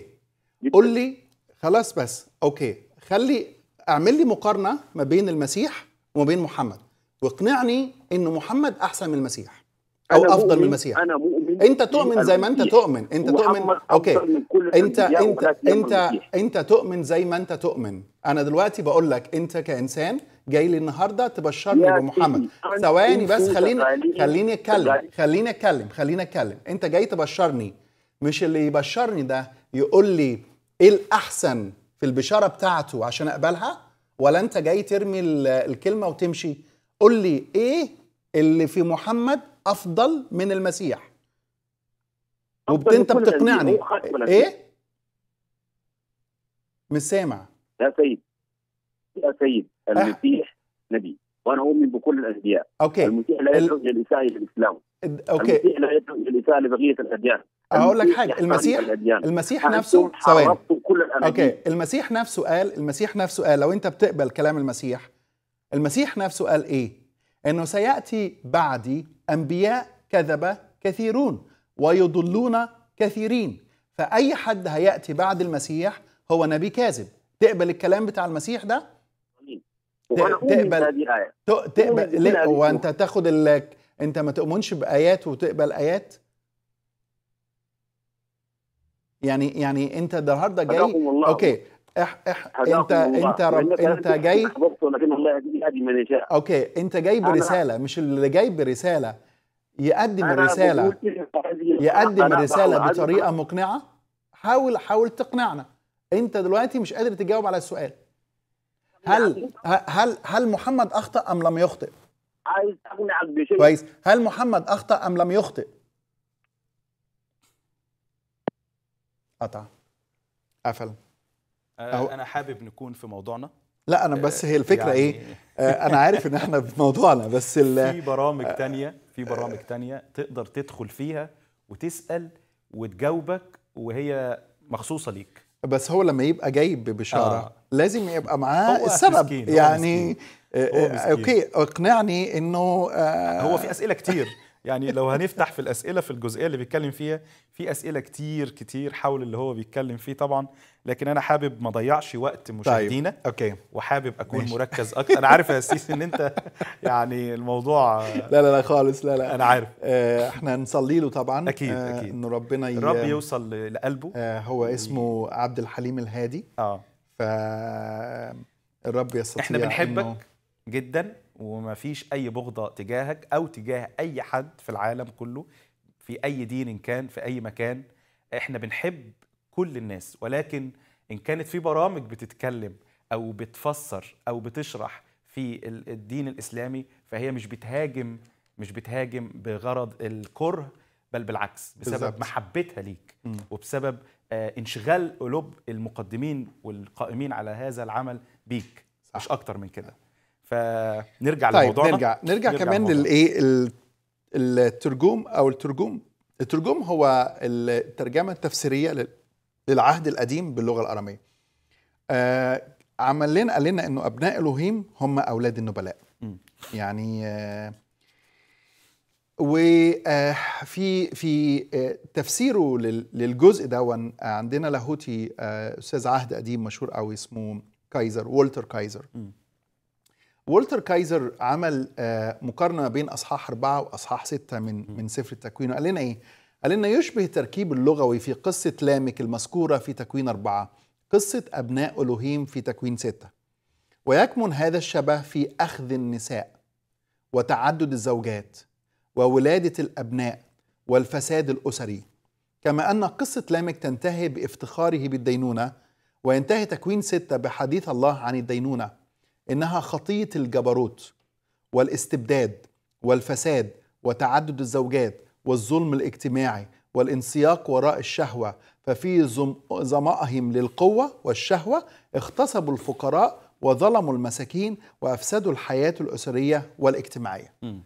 قل قول لي خلاص بس اوكي خلي اعمل لي مقارنه ما بين المسيح وما بين محمد واقنعني ان محمد احسن من المسيح او أنا افضل مؤمن. من المسيح انا مؤمن انت تؤمن زي ما انت تؤمن انت تؤمن اوكي انت انت انت انت تؤمن زي ما انت تؤمن انا دلوقتي بقول لك انت كانسان جاي لي النهارده تبشرني بمحمد ثواني بس خليني خليني اتكلم خليني اتكلم خليني اتكلم انت جاي تبشرني مش اللي يبشرني ده يقول لي ايه الاحسن في البشاره بتاعته عشان اقبلها ولا انت جاي ترمي الكلمه وتمشي قل لي ايه اللي في محمد افضل من المسيح وبتنت انت بتقنعني ايه مش سامع يا سيد يا سيد أه. المسيح نبي وانا اؤمن بكل الانبياء اوكي المسيح لا يدعو الى الاساءه الاسلام اوكي المسيح لا يدعو الى الاساءه لبقيه الاديان هقول لك حاجه يعني المسيح المسيح نفسه ثواني اوكي المسيح نفسه قال المسيح نفسه قال لو انت بتقبل كلام المسيح المسيح نفسه قال ايه انه سياتي بعدي انبياء كذبه كثيرون ويضلون كثيرين فاي حد هياتي بعد المسيح هو نبي كاذب تقبل الكلام بتاع المسيح ده تقبل تقبل وانت تاخد انت ما تؤمنش بايات وتقبل ايات يعني يعني انت النهارده جاي اوكي اح اح انت انت رب انت جاي اوكي انت جاي برساله مش اللي جاي برساله يقدم الرساله يقدم الرساله بطريقه مقنعه حاول حاول تقنعنا انت دلوقتي مش قادر تجاوب على السؤال هل يعني هل هل محمد اخطا ام لم يخطئ عايز اقنعك بشيء كويس هل محمد اخطا ام لم يخطئ قطع قفل أه انا حابب نكون في موضوعنا لا انا بس آه، هي الفكره إيه؟ يعني... ايه انا عارف ان احنا في موضوعنا بس ال... في برامج آه، تانية في آه، برامج تانية تقدر تدخل فيها وتسال وتجاوبك وهي مخصوصه ليك بس هو لما يبقى جايب بشاره آه. لازم يبقى معاه السبب مسكين. يعني هو مسكين. اوكي اقنعني انه آه هو في اسئله كتير يعني لو هنفتح في الاسئله في الجزئيه اللي بيتكلم فيها في اسئله كتير كتير حول اللي هو بيتكلم فيه طبعا لكن انا حابب ما اضيعش وقت طيب، مشاهدينا طيب. اوكي وحابب اكون ماشي. مركز اكتر انا عارف يا سيسي ان انت يعني الموضوع لا لا لا خالص لا لا انا عارف آه احنا نصلي له طبعا اكيد آه، اكيد آه ان ربنا ي... الرب يوصل لقلبه آه هو اسمه عبد الحليم الهادي اه ف الرب يستطيع احنا بنحبك إنه... جدا وما فيش أي بغضة تجاهك أو تجاه أي حد في العالم كله في أي دين كان في أي مكان إحنا بنحب كل الناس ولكن إن كانت في برامج بتتكلم أو بتفسر أو بتشرح في الدين الإسلامي فهي مش بتهاجم مش بتهاجم بغرض الكره بل بالعكس بسبب بالزبط. محبتها ليك م. وبسبب آه، انشغال قلوب المقدمين والقائمين على هذا العمل بيك صح. مش اكتر من كده فنرجع طيب لموضوعنا نرجع نرجع, نرجع كمان للايه الترجوم او الترجوم الترجوم هو الترجمه التفسيريه للعهد القديم باللغه الاراميه آه عمل لنا قال لنا انه ابناء الوهيم هم اولاد النبلاء م. يعني آه وفي آه، في آه، تفسيره للجزء ده عندنا لاهوتي آه، استاذ عهد قديم مشهور قوي اسمه كايزر والتر كايزر م. والتر كايزر عمل آه، مقارنه بين اصحاح اربعه واصحاح سته من من سفر التكوين وقال لنا ايه؟ قال لنا يشبه التركيب اللغوي في قصه لامك المذكوره في تكوين اربعه قصه ابناء الوهيم في تكوين سته. ويكمن هذا الشبه في اخذ النساء وتعدد الزوجات وولاده الابناء والفساد الاسري. كما ان قصه لامك تنتهي بافتخاره بالدينونه وينتهي تكوين سته بحديث الله عن الدينونه انها خطيه الجبروت والاستبداد والفساد وتعدد الزوجات والظلم الاجتماعي والانسياق وراء الشهوه ففي ظمائهم للقوه والشهوه اغتصبوا الفقراء وظلموا المساكين وافسدوا الحياه الاسريه والاجتماعيه. م.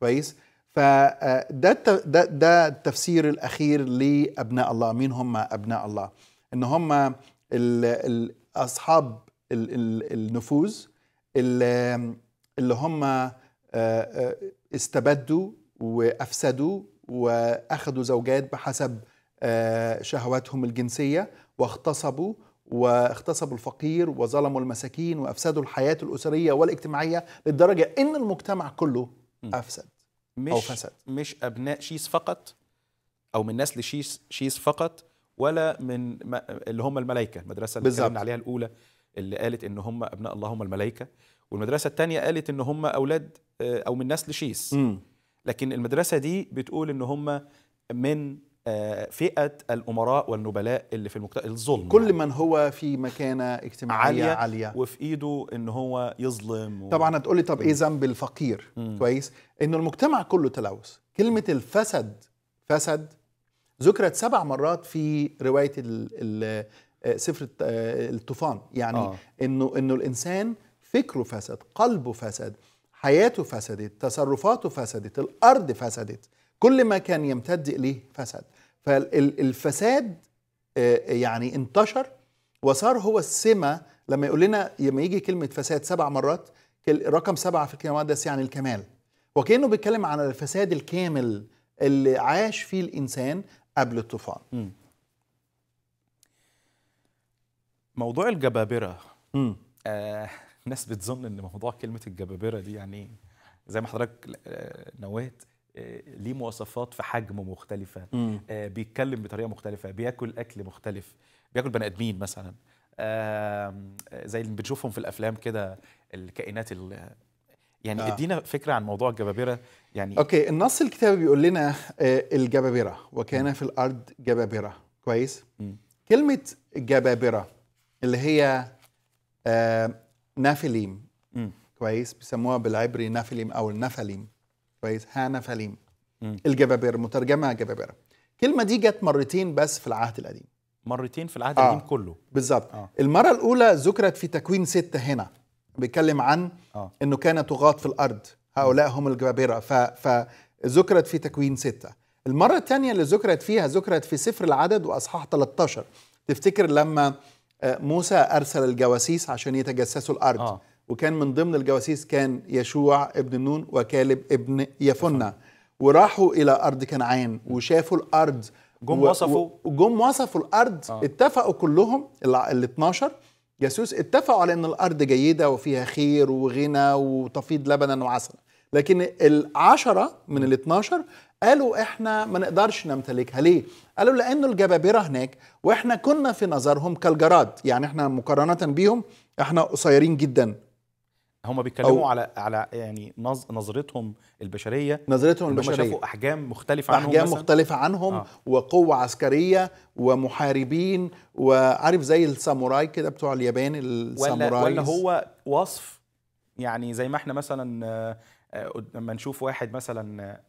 كويس؟ فده آه، ده ده التفسير الاخير لابناء الله، مين هم ابناء الله؟ ان هم اصحاب النفوذ اللي هم آه، آه، استبدوا وافسدوا واخذوا زوجات بحسب آه، شهواتهم الجنسيه واغتصبوا واغتصبوا الفقير وظلموا المساكين وافسدوا الحياه الاسريه والاجتماعيه للدرجه ان المجتمع كله افسد مش او فسد مش ابناء شيس فقط او من نسل شيس شيس فقط ولا من اللي هم الملائكه المدرسه اللي اتكلمنا عليها الاولى اللي قالت ان هم ابناء الله هم الملائكه والمدرسه الثانيه قالت ان هم اولاد آه، او من نسل شيس م. لكن المدرسه دي بتقول ان هم من آه، فئه الامراء والنبلاء اللي في المجتمع الظلم كل يعني. من هو في مكانه اجتماعيه عاليه, عالية. وفي ايده ان هو يظلم و... طبعا هتقول لي طب ايه ذنب الفقير م. كويس ان المجتمع كله تلوث كلمه الفسد فسد ذكرت سبع مرات في روايه آه، سفر آه، الطوفان يعني آه. انه انه الانسان فكره فسد قلبه فسد حياته فسدت تصرفاته فسدت الارض فسدت كل ما كان يمتد اليه فسد فالفساد آه، يعني انتشر وصار هو السمه لما يقول لنا لما يجي كلمه فساد سبع مرات رقم سبعه في الكلمة المقدسة يعني الكمال وكانه بيتكلم عن الفساد الكامل اللي عاش فيه الانسان قبل الطوفان موضوع الجبابرة امم آه ناس بتظن ان موضوع كلمة الجبابرة دي يعني زي ما حضرتك آه، نويت آه، ليه مواصفات في حجم مختلفة آه بيتكلم بطريقة مختلفة بياكل أكل مختلف بياكل بني آدمين مثلا آه زي اللي بنشوفهم في الأفلام كده الكائنات يعني آه. ادينا فكره عن موضوع الجبابره يعني اوكي النص الكتابي بيقول لنا آه، الجبابره وكان في الارض جبابره كويس م. كلمه جبابره اللي هي آه، نافليم كويس بيسموها بالعبري نافليم او النفليم كويس ها نفليم الجبابره مترجمه جبابره الكلمه دي جت مرتين بس في العهد القديم مرتين في العهد القديم آه. كله بالظبط آه. المره الاولى ذكرت في تكوين ستة هنا بيتكلم عن آه. انه كان طغاة في الارض هؤلاء هم الجبابره فذكرت في تكوين ستة المره الثانيه اللي ذكرت فيها ذكرت في سفر العدد واصحاح 13 تفتكر لما آه، موسى ارسل الجواسيس عشان يتجسسوا الارض آه. وكان من ضمن الجواسيس كان يشوع ابن نون وكالب ابن يفنة وراحوا الى ارض كنعان وشافوا الارض جم وصفوا جم وصفوا الارض آه. اتفقوا كلهم ال 12 جاسوس اتفقوا على ان الارض جيده وفيها خير وغنى وتفيض لبنا وعسل لكن العشرة من ال 12 قالوا احنا ما نقدرش نمتلكها ليه قالوا لانه الجبابره هناك واحنا كنا في نظرهم كالجراد يعني احنا مقارنه بيهم احنا قصيرين جدا هم بيتكلموا على على يعني نظ... نظرتهم البشريه نظرتهم البشريه شافوا احجام مختلفه عنهم احجام مثلاً؟ مختلفه عنهم آه. وقوه عسكريه ومحاربين وعارف زي الساموراي كده بتوع اليابان الساموراي ولا, ولا هو وصف يعني زي ما احنا مثلا آه، آه، لما نشوف واحد مثلا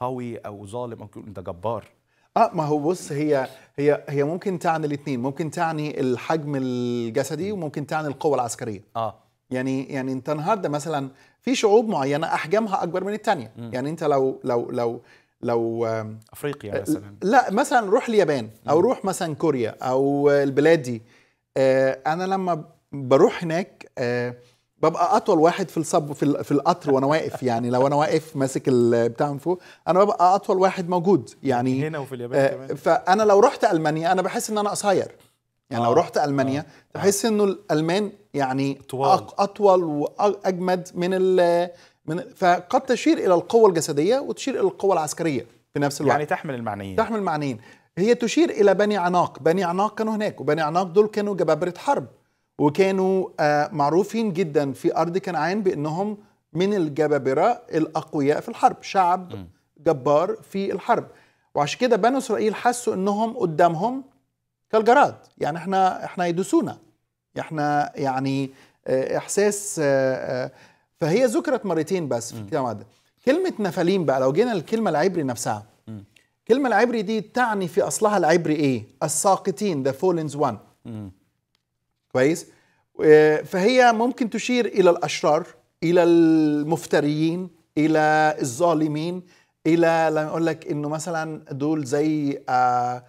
قوي او ظالم او انت جبار اه ما هو بص هي هي هي ممكن تعني الاثنين ممكن تعني الحجم الجسدي وممكن تعني القوه العسكريه اه يعني يعني انت النهارده مثلا في شعوب معينه احجامها اكبر من الثانيه يعني انت لو لو لو لو افريقيا آه، مثلا لا مثلا روح اليابان او روح مثلا كوريا او البلاد دي آه، انا لما بروح هناك آه ببقى اطول واحد في الصب في, في القطر وانا واقف يعني لو انا واقف ماسك البتاع من فوق انا ببقى اطول واحد موجود يعني هنا وفي اليابان آه كمان فانا لو رحت المانيا انا بحس ان انا قصير يعني آه. لو رحت المانيا آه. بحس آه. انه الالمان يعني طوال. اطول واجمد من ال من فقد تشير الى القوه الجسديه وتشير الى القوه العسكريه في نفس الوقت يعني تحمل المعنيين تحمل المعنيين هي تشير الى بني عناق بني عناق كانوا هناك وبني عناق دول كانوا جبابره حرب وكانوا آه، معروفين جدا في أرض كنعان بأنهم من الجبابرة الأقوياء في الحرب شعب جبار في الحرب وعشان كده بنو إسرائيل حسوا أنهم قدامهم كالجراد يعني احنا احنا يدوسونا احنا يعني آه، احساس آه، فهي ذكرت مرتين بس في الكلام ده كلمه نفليم بقى لو جينا للكلمه العبري نفسها الكلمه العبري دي تعني في اصلها العبري ايه الساقطين ذا فولنز وان كويس آه، فهي ممكن تشير الى الاشرار الى المفتريين الى الظالمين الى لما اقول لك انه مثلا دول زي آه،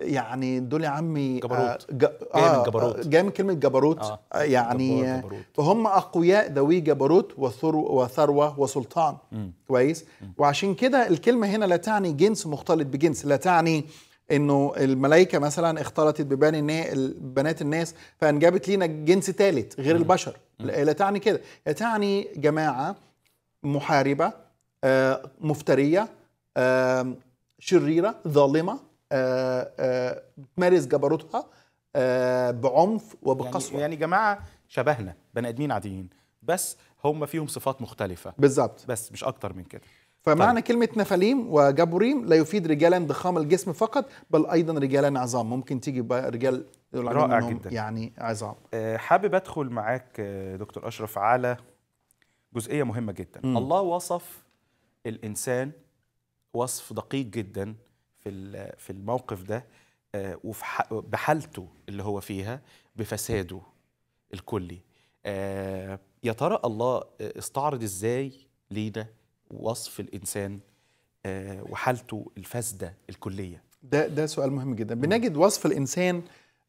يعني دول يا عمي آه، جبروت آه جا آه جبروت جاي من كلمه جبروت آه يعني جبروت فهم اقوياء ذوي جبروت وثروه وسلطان م. كويس م. وعشان كده الكلمه هنا لا تعني جنس مختلط بجنس لا تعني آه انه الملائكه مثلا اختلطت ببني بنات الناس فانجبت لينا جنس ثالث غير البشر لا تعني كده لا تعني جماعه محاربه آه، مفتريه آه، شريره ظالمه آه، بتمارس جبروتها بعنف وبقسوه يعني, يعني جماعه شبهنا بني ادمين عاديين بس هم فيهم صفات مختلفه بالظبط بس مش اكتر من كده فمعنى طيب. كلمة نفاليم وجابوريم لا يفيد رجالا ضخام الجسم فقط بل أيضا رجالا عظام ممكن تيجي بقى رجال رائع جدا يعني عظام آه، حابب أدخل معاك آه، دكتور أشرف على جزئية مهمة جدا م. الله وصف الإنسان وصف دقيق جدا في في الموقف ده آه، وفي بحالته اللي هو فيها بفساده الكلي يا ترى الله استعرض ازاي لينا وصف الانسان آه، وحالته الفاسده الكليه ده ده سؤال مهم جدا بنجد وصف الانسان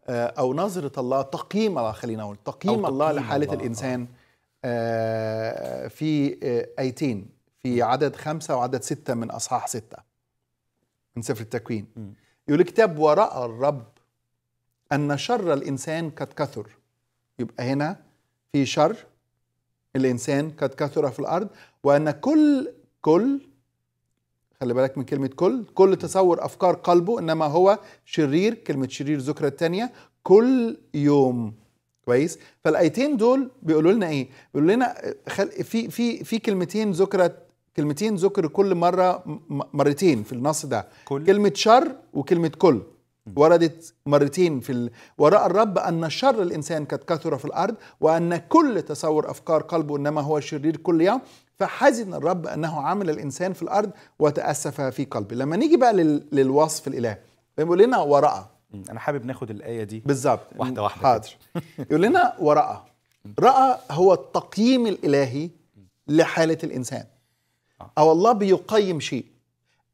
آه، او نظره الله تقييم الله خلينا نقول تقييم, تقييم الله لحاله الله. الانسان آه. في ايتين في عدد خمسة وعدد ستة من أصحاح ستة من سفر التكوين يقول الكتاب ورأى الرب أن شر الإنسان قد كثر يبقى هنا في شر الإنسان قد كثر في الأرض وأن كل كل خلي بالك من كلمة كل كل تصور أفكار قلبه إنما هو شرير كلمة شرير ذكرى الثانية كل يوم كويس فالآيتين دول بيقولوا لنا إيه بيقولوا لنا آه، خل... في في في كلمتين ذكرى كلمتين ذكر كل مرة مرتين في النص ده كل. كلمة شر وكلمة كل وردت مرتين في ال... وراء الرب أن شر الإنسان قد كثر في الأرض وأن كل تصور أفكار قلبه إنما هو شرير كل يوم فحزن الرب انه عمل الانسان في الارض وتاسف في قلبي لما نيجي بقى للوصف الالهي بيقول لنا وراء انا حابب ناخد الايه دي بالظبط واحده واحده حاضر يقول لنا وراء راى هو التقييم الالهي لحاله الانسان آه. او الله بيقيم شيء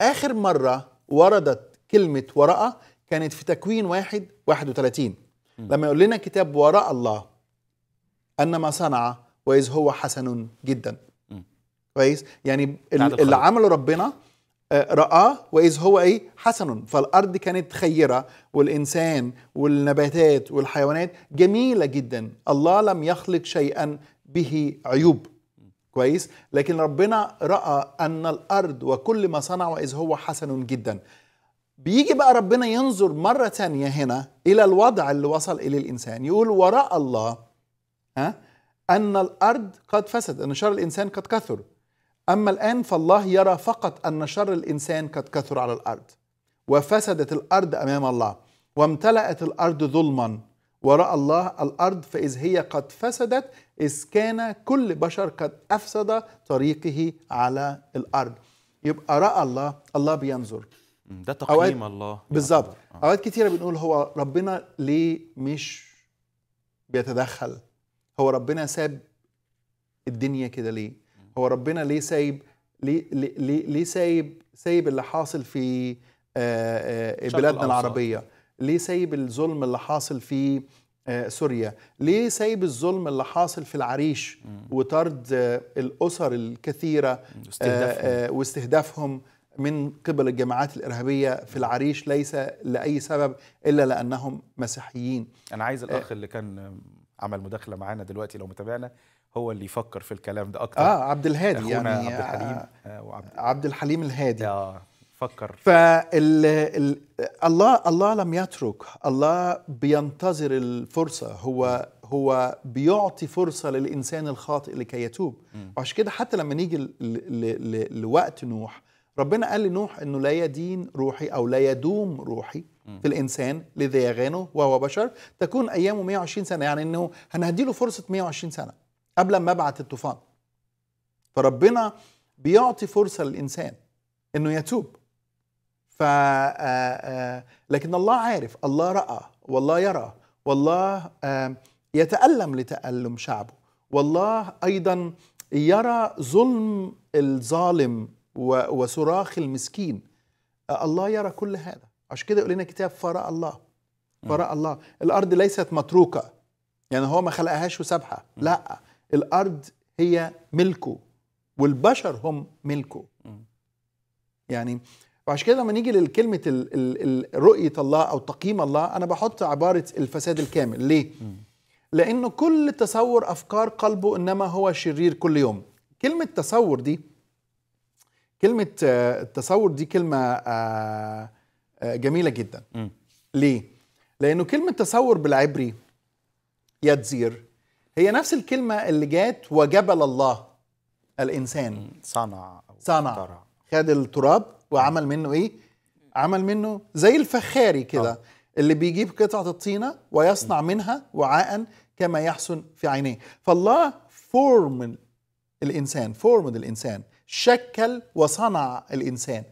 اخر مره وردت كلمه وراء كانت في تكوين واحد 31 لما يقول لنا كتاب وراء الله ان ما صنع واذ هو حسن جدا كويس يعني اللي عمله ربنا آه، رآه وإذ هو إيه حسن فالأرض كانت خيرة والإنسان والنباتات والحيوانات جميلة جدا الله لم يخلق شيئا به عيوب كويس لكن ربنا رأى أن الأرض وكل ما صنع وإذ هو حسن جدا بيجي بقى ربنا ينظر مرة تانية هنا إلى الوضع اللي وصل إليه الإنسان يقول وراء الله ها أن الأرض قد فسد أن شر الإنسان قد كثر أما الآن فالله يرى فقط أن شر الإنسان قد كثر على الأرض وفسدت الأرض أمام الله وامتلأت الأرض ظلما ورأى الله الأرض فإذ هي قد فسدت إذ كان كل بشر قد أفسد طريقه على الأرض يبقى رأى الله الله بينظر ده تقييم الله بالظبط آه. أوقات كتيرة بنقول هو ربنا ليه مش بيتدخل هو ربنا ساب الدنيا كده ليه هو ربنا ليه سايب ليه ليه ليه سايب سايب اللي حاصل في آه، آه، بلادنا العربيه ليه سايب الظلم اللي حاصل في آه، سوريا ليه سايب الظلم اللي حاصل في العريش وطرد الأسر الكثيرة واستهدافهم, واستهدافهم من قبل الجماعات الإرهابية في العريش ليس لأي سبب إلا لأنهم مسيحيين أنا عايز الأخ اللي كان عمل مداخلة معانا دلوقتي لو متابعنا هو اللي يفكر في الكلام ده اكتر اه عبد الهادي يعني عبد الحليم آه،, آه وعبد عبد الحليم الهادي اه فكر فال الله الله لم يترك الله بينتظر الفرصه هو هو بيعطي فرصه للانسان الخاطئ لكي يتوب وعشان كده حتى لما نيجي لوقت نوح ربنا قال لنوح انه لا يدين روحي او لا يدوم روحي في الانسان لذيغانه وهو بشر تكون ايامه 120 سنه يعني انه هنديله فرصه 120 سنه قبل ما ابعت الطوفان فربنا بيعطي فرصه للانسان انه يتوب ف آه، آه، لكن الله عارف الله راى والله يرى والله آه، يتالم لتالم شعبه والله ايضا يرى ظلم الظالم وصراخ المسكين الله يرى كل هذا عشان كده يقول لنا كتاب فراء الله فراء الله الارض ليست متروكه يعني هو ما خلقهاش وسابها لا الارض هي ملكه والبشر هم ملكه يعني وعشان كده لما نيجي لكلمه رؤيه الله او تقييم الله انا بحط عباره الفساد الكامل ليه لانه كل تصور افكار قلبه انما هو شرير كل يوم كلمه تصور دي كلمه آه، التصور دي كلمه آه، آه، جميله جدا ليه لانه كلمه تصور بالعبري يتزير هي نفس الكلمة اللي جات وجبل الله الإنسان صنع صنع خد التراب وعمل منه إيه؟ عمل منه زي الفخاري كده آه. اللي بيجيب قطعة الطينة ويصنع منها وعاء كما يحسن في عينيه فالله فورم الإنسان فورم الإنسان شكل وصنع الإنسان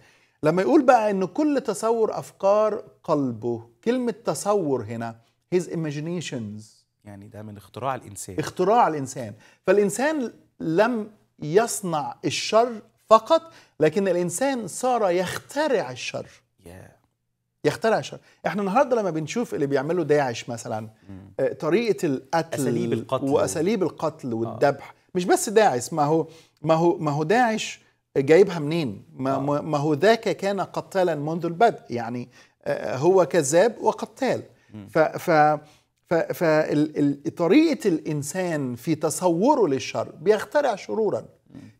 لما يقول بقى أن كل تصور أفكار قلبه كلمة تصور هنا his imaginations يعني ده من اختراع الانسان اختراع الانسان فالانسان لم يصنع الشر فقط لكن الانسان صار يخترع الشر yeah. يخترع الشر احنا النهارده لما بنشوف اللي بيعمله داعش مثلا م. آه، طريقه القتل اساليب القتل واساليب القتل آه. والذبح آه. مش بس داعش ما هو ما هو ما هو داعش جايبها منين ما, آه. ما هو ذاك كان قتالا منذ البدء يعني آه، هو كذاب وقتال ف, ف فطريقة الإنسان في تصوره للشر بيخترع شرورا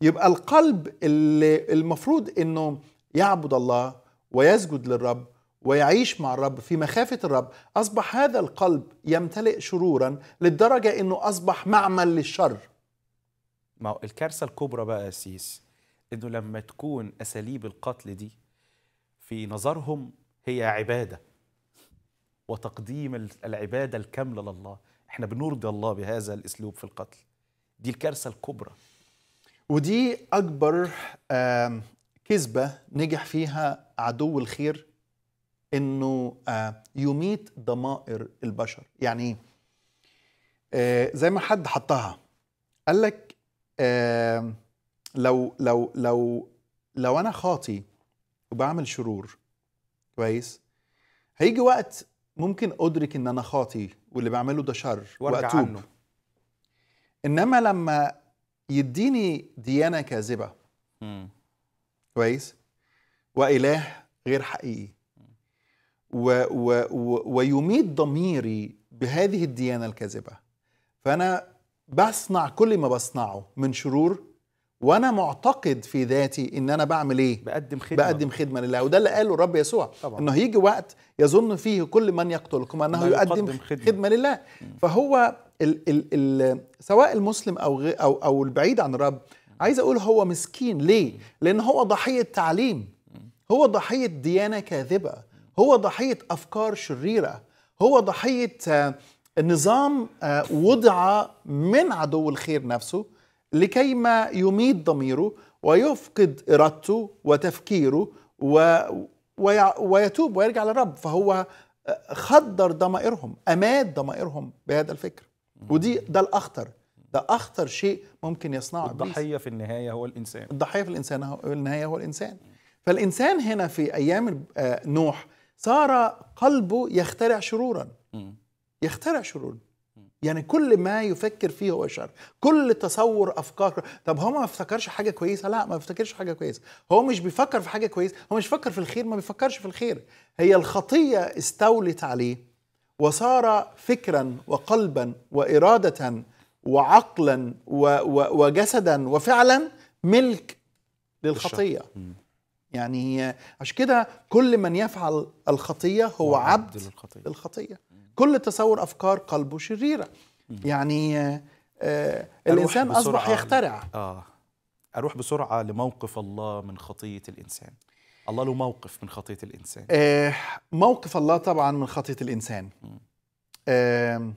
يبقى القلب اللي المفروض أنه يعبد الله ويسجد للرب ويعيش مع الرب في مخافة الرب أصبح هذا القلب يمتلئ شرورا للدرجة أنه أصبح معمل للشر ما هو الكارثة الكبرى بقى يا سيس أنه لما تكون أساليب القتل دي في نظرهم هي عبادة وتقديم العبادة الكاملة لله احنا بنرضي الله بهذا الاسلوب في القتل دي الكارثه الكبرى ودي اكبر كذبه نجح فيها عدو الخير انه يميت ضمائر البشر يعني زي ما حد حطها قال لك لو لو لو لو انا خاطي وبعمل شرور كويس هيجي وقت ممكن ادرك ان انا خاطي واللي بعمله ده شر وارجع واتوب عنه. انما لما يديني ديانه كاذبه كويس واله غير حقيقي و و و ويميت ضميري بهذه الديانه الكاذبه فانا بصنع كل ما بصنعه من شرور وانا معتقد في ذاتي ان انا بعمل ايه بقدم خدمه بقدم خدمه لله وده اللي قاله الرب يسوع طبعا. انه هيجي وقت يظن فيه كل من يقتلكم انه يقدم خدمه, خدمة لله فهو الـ الـ الـ سواء المسلم او او او البعيد عن الرب عايز اقول هو مسكين ليه لان هو ضحيه تعليم هو ضحيه ديانه كاذبه هو ضحيه افكار شريره هو ضحيه آه، نظام آه، وضع من عدو الخير نفسه لكيما يميت ضميره ويفقد إرادته وتفكيره و ويتوب ويرجع للرب فهو آه، خدر ضمائرهم أماد ضمائرهم بهذا الفكر ودي ده الأخطر ده أخطر شيء ممكن يصنعه الضحية في النهاية هو الإنسان الضحية في الإنسان هو النهاية هو الإنسان فالإنسان هنا في أيام آه، نوح صار قلبه يخترع شرورا يخترع شرورا يعني كل ما يفكر فيه هو شر كل تصور افكار طب هو ما بيفكرش حاجه كويسه لا ما بيفكرش حاجه كويسه هو مش بيفكر في حاجه كويسه هو مش بيفكر في الخير ما بيفكرش في الخير هي الخطيه استولت عليه وصار فكرا وقلبا واراده وعقلا و و وجسدا وفعلا ملك للخطيه يعني عشان كده كل من يفعل الخطيه هو عبد للخطيه كل تصور افكار قلبه شريره يعني آه الانسان اصبح يخترع اه اروح بسرعه لموقف الله من خطيه الانسان الله له موقف من خطيه الانسان آه موقف الله طبعا من خطيه الانسان آه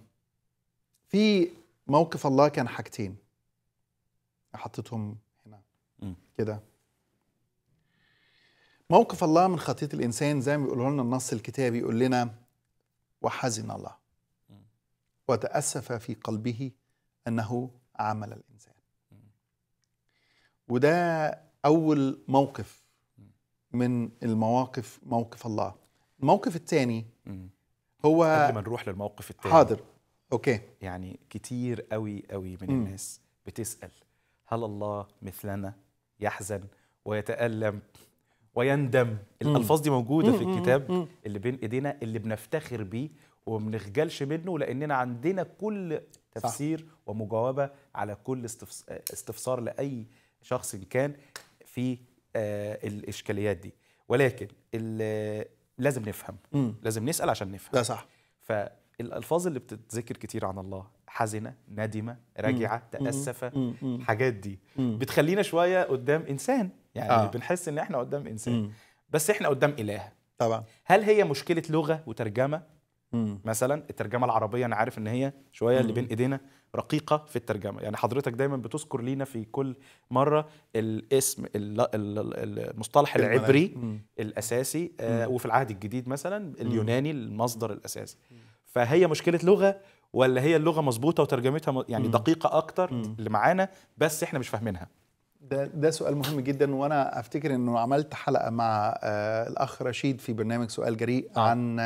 في موقف الله كان حاجتين حطيتهم هنا كده موقف الله من خطيه الانسان زي ما بيقولوا لنا النص الكتابي يقول لنا وحزن الله وتأسف في قلبه أنه عمل الإنسان وده أول موقف من المواقف موقف الله الموقف الثاني هو قبل ما نروح للموقف الثاني حاضر اوكي يعني كتير قوي قوي من الناس بتسأل هل الله مثلنا يحزن ويتألم ويندم الالفاظ دي موجوده في الكتاب اللي بين ايدينا اللي بنفتخر بيه وما بنخجلش منه لاننا عندنا كل تفسير صح. ومجاوبه على كل استفسار لاي شخص كان في آه، الاشكاليات دي ولكن لازم نفهم لازم نسال عشان نفهم ده صح فالالفاظ اللي بتتذكر كتير عن الله حزنه ندمه راجعه تاسفه الحاجات دي بتخلينا شويه قدام انسان يعني آه. بنحس ان احنا قدام انسان م. بس احنا قدام اله طبعا هل هي مشكله لغه وترجمه م. مثلا الترجمه العربيه انا عارف ان هي شويه م. اللي بين ايدينا رقيقه في الترجمه يعني حضرتك دايما بتذكر لينا في كل مره الاسم المصطلح العبري الاساسي آه، وفي العهد الجديد مثلا اليوناني المصدر الاساسي فهي مشكله لغه ولا هي اللغه مظبوطه وترجمتها يعني دقيقه اكتر اللي معانا بس احنا مش فاهمينها ده ده سؤال مهم جدا وانا افتكر انه عملت حلقه مع آه، الاخ رشيد في برنامج سؤال جريء آه. عن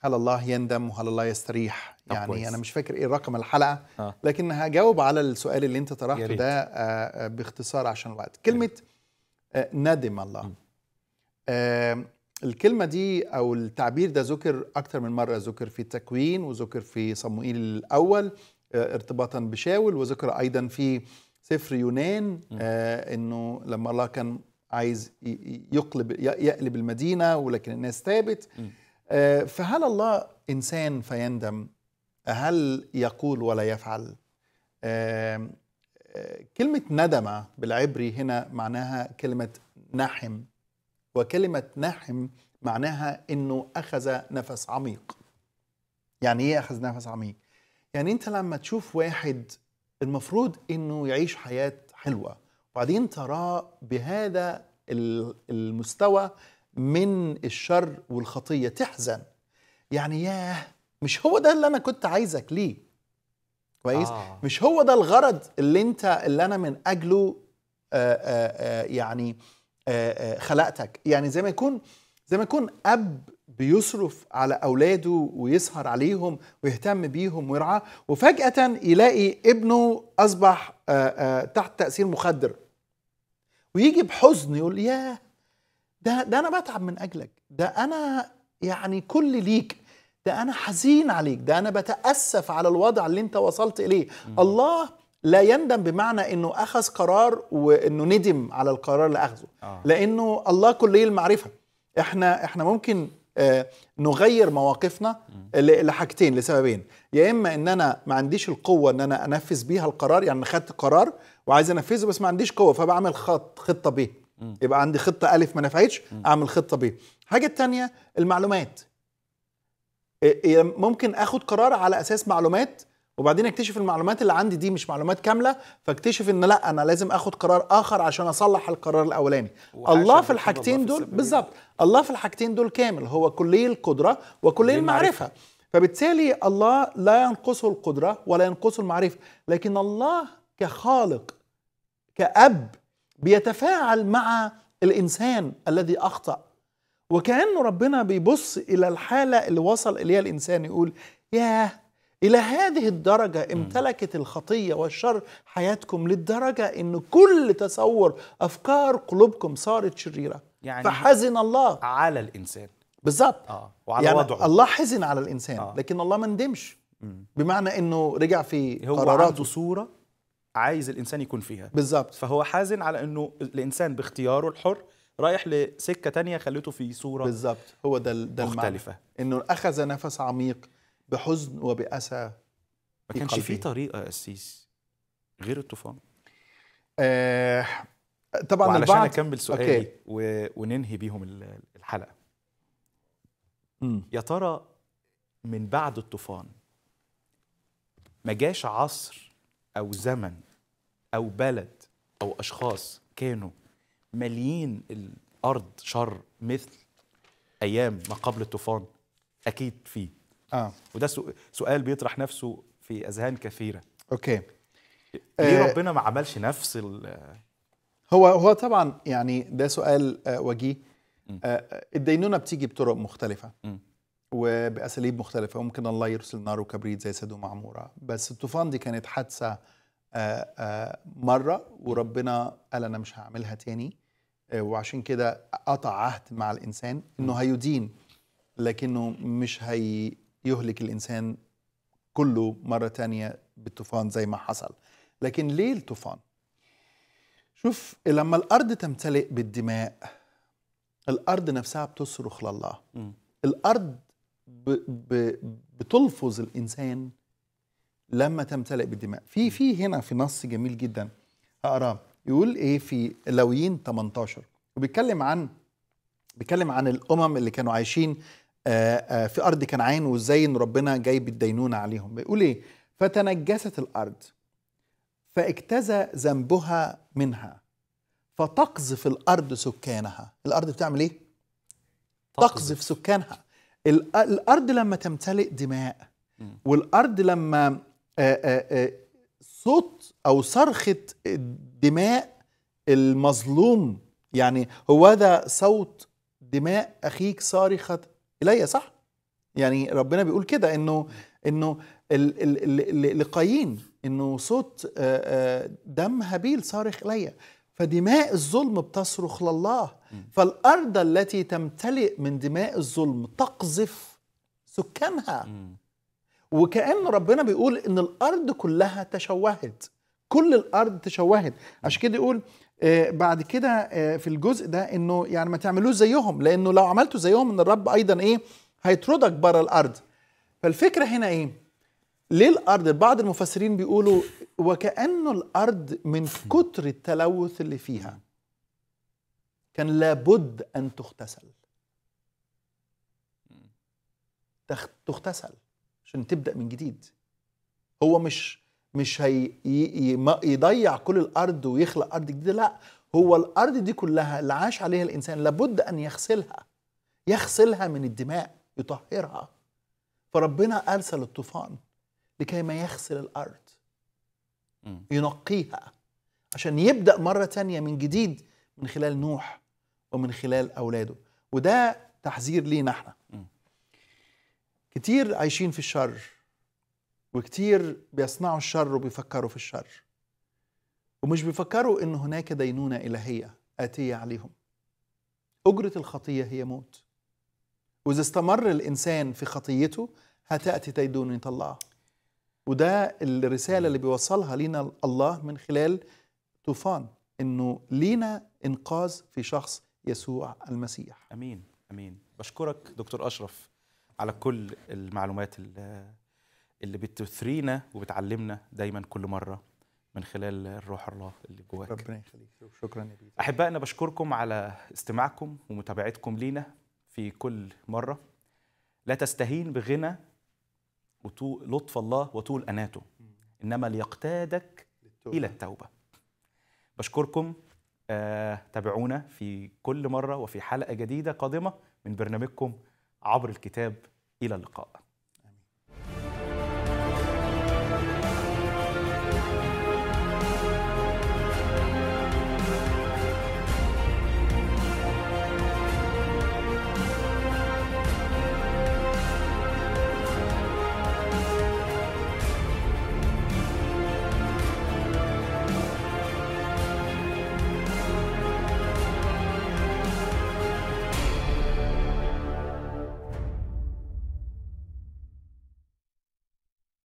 هل الله يندم وهل الله يستريح آه، يعني كويس. انا مش فاكر ايه رقم الحلقه آه. لكن هجاوب على السؤال اللي انت طرحته ده آه، باختصار عشان الوقت كلمه ندم الله الكلمة دي أو التعبير ده ذكر أكثر من مرة ذكر في التكوين وذكر في صموئيل الأول ارتباطا بشاول وذكر أيضا في سفر يونان آه انه لما الله كان عايز يقلب يقلب المدينه ولكن الناس تابت آه فهل الله انسان فيندم هل يقول ولا يفعل آه كلمه ندم بالعبري هنا معناها كلمه نحم وكلمه نحم معناها انه اخذ نفس عميق يعني ايه اخذ نفس عميق يعني انت لما تشوف واحد المفروض انه يعيش حياه حلوه وبعدين تراه بهذا المستوى من الشر والخطيه تحزن يعني ياه مش هو ده اللي انا كنت عايزك ليه كويس آه. مش هو ده الغرض اللي انت اللي انا من اجله آآ آه، آآ آه، آه، يعني آآ خلقتك يعني زي ما يكون زي ما يكون اب بيصرف على أولاده ويسهر عليهم ويهتم بيهم ويرعاه وفجأة يلاقي ابنه أصبح آه، آه، تحت تأثير مخدر ويجي بحزن يقول ياه ده ده أنا بتعب من أجلك ده أنا يعني كل ليك ده أنا حزين عليك ده أنا بتأسف على الوضع اللي أنت وصلت إليه الله لا يندم بمعنى انه اخذ قرار وانه ندم على القرار اللي اخذه آه. لانه الله كليه المعرفه احنا احنا ممكن آه، نغير مواقفنا لحاجتين لسببين يا اما ان انا ما عنديش القوه ان انا انفذ بيها القرار يعني خدت قرار وعايز انفذه بس ما عنديش قوه فبعمل خط خطه ب يبقى عندي خطه الف ما نفعتش اعمل خطه ب الحاجه الثانيه المعلومات آه، آه، ممكن اخد قرار على اساس معلومات وبعدين اكتشف المعلومات اللي عندي دي مش معلومات كامله فاكتشف ان لا انا لازم اخد قرار اخر عشان اصلح القرار الاولاني الله في الحاجتين دول بالظبط الله في الحاجتين دول كامل هو كلي القدره وكلي المعرفه, المعرفة. فبالتالي الله لا ينقصه القدره ولا ينقصه المعرفه لكن الله كخالق كاب بيتفاعل مع الانسان الذي اخطا وكانه ربنا بيبص الى الحاله اللي وصل اليها الانسان يقول ياه إلى هذه الدرجة امتلكت الخطية والشر حياتكم للدرجة إن كل تصور أفكار قلوبكم صارت شريرة يعني فحزن الله على الإنسان بالظبط آه. وعلى يعني وضعه الله حزن على الإنسان آه. لكن الله ما ندمش بمعنى إنه رجع في هو قراراته عنده صورة عايز الإنسان يكون فيها بالظبط فهو حازن على إنه الإنسان باختياره الحر رايح لسكة تانية خليته في صورة بالظبط هو ده, ده مختلفة إنه أخذ نفس عميق بحزن وبأسى ما كانش في طريقه يا قسيس غير الطوفان آه طبعا وعلشان البعض... اكمل سؤالي و... وننهي بيهم الحلقه م. يا ترى من بعد الطوفان ما جاش عصر او زمن او بلد او اشخاص كانوا ماليين الارض شر مثل ايام ما قبل الطوفان اكيد فيه آه. وده سؤال بيطرح نفسه في اذهان كثيره اوكي ليه آه ربنا ما عملش نفس هو هو طبعا يعني ده سؤال آه، وجيه آه، آه، الدينونه بتيجي بطرق مختلفه م. وباساليب مختلفه ممكن الله يرسل نار وكبريت زي سدوم معموره بس الطوفان دي كانت حادثه مره وربنا قال انا مش هعملها تاني وعشان كده قطع عهد مع الانسان انه هيدين لكنه مش هي يهلك الإنسان كله مرة تانية بالطوفان زي ما حصل لكن ليه الطوفان؟ شوف لما الأرض تمتلئ بالدماء الأرض نفسها بتصرخ لله م. الأرض ب ب بتلفظ الإنسان لما تمتلئ بالدماء في في هنا في نص جميل جدا هقراه يقول ايه في لويين 18 وبيتكلم عن بيتكلم عن الامم اللي كانوا عايشين آه، آه، في أرض كنعان وإزاي إن ربنا جايب الدينونة عليهم بيقول إيه فتنجست الأرض فاجتزى ذنبها منها فتقذف الأرض سكانها الأرض بتعمل إيه؟ تقذف سكانها الأرض لما تمتلئ دماء والأرض لما آه، صوت أو صرخة دماء المظلوم يعني هو ده صوت دماء أخيك صارخة الي صح يعني ربنا بيقول كده انه انه لقايين انه صوت دم هابيل صارخ الي فدماء الظلم بتصرخ لله فالارض التي تمتلئ من دماء الظلم تقذف سكانها وكأن ربنا بيقول ان الارض كلها تشوهت كل الارض تشوهت عشان كده يقول آه، بعد كده آه، في الجزء ده انه يعني ما تعملوش زيهم لانه لو عملتوا زيهم ان الرب ايضا ايه هيطردك بره الارض فالفكره هنا ايه ليه الارض بعض المفسرين بيقولوا وكانه الارض من كتر التلوث اللي فيها كان لابد ان تغتسل تغتسل عشان تبدا من جديد هو مش مش هيضيع كل الارض ويخلق ارض جديده لا هو الارض دي كلها اللي عاش عليها الانسان لابد ان يغسلها يغسلها من الدماء يطهرها فربنا ارسل الطوفان لكي ما يغسل الارض ينقيها عشان يبدا مره تانية من جديد من خلال نوح ومن خلال اولاده وده تحذير لينا احنا كتير عايشين في الشر وكتير بيصنعوا الشر وبيفكروا في الشر ومش بيفكروا ان هناك دينونة إلهية آتية عليهم أجرة الخطية هي موت وإذا استمر الإنسان في خطيته هتأتي دينونة الله وده الرسالة اللي بيوصلها لينا الله من خلال طوفان انه لينا انقاذ في شخص يسوع المسيح امين امين بشكرك دكتور اشرف على كل المعلومات اللي اللي بتثرينا وبتعلمنا دايما كل مره من خلال الروح الله اللي جواك ربنا يخليك شكرا يا بيتر احبائنا بشكركم على استماعكم ومتابعتكم لينا في كل مره لا تستهين بغنى لطف الله وطول اناته انما ليقتادك للتوبة. الى التوبه بشكركم آه تابعونا في كل مره وفي حلقه جديده قادمه من برنامجكم عبر الكتاب الى اللقاء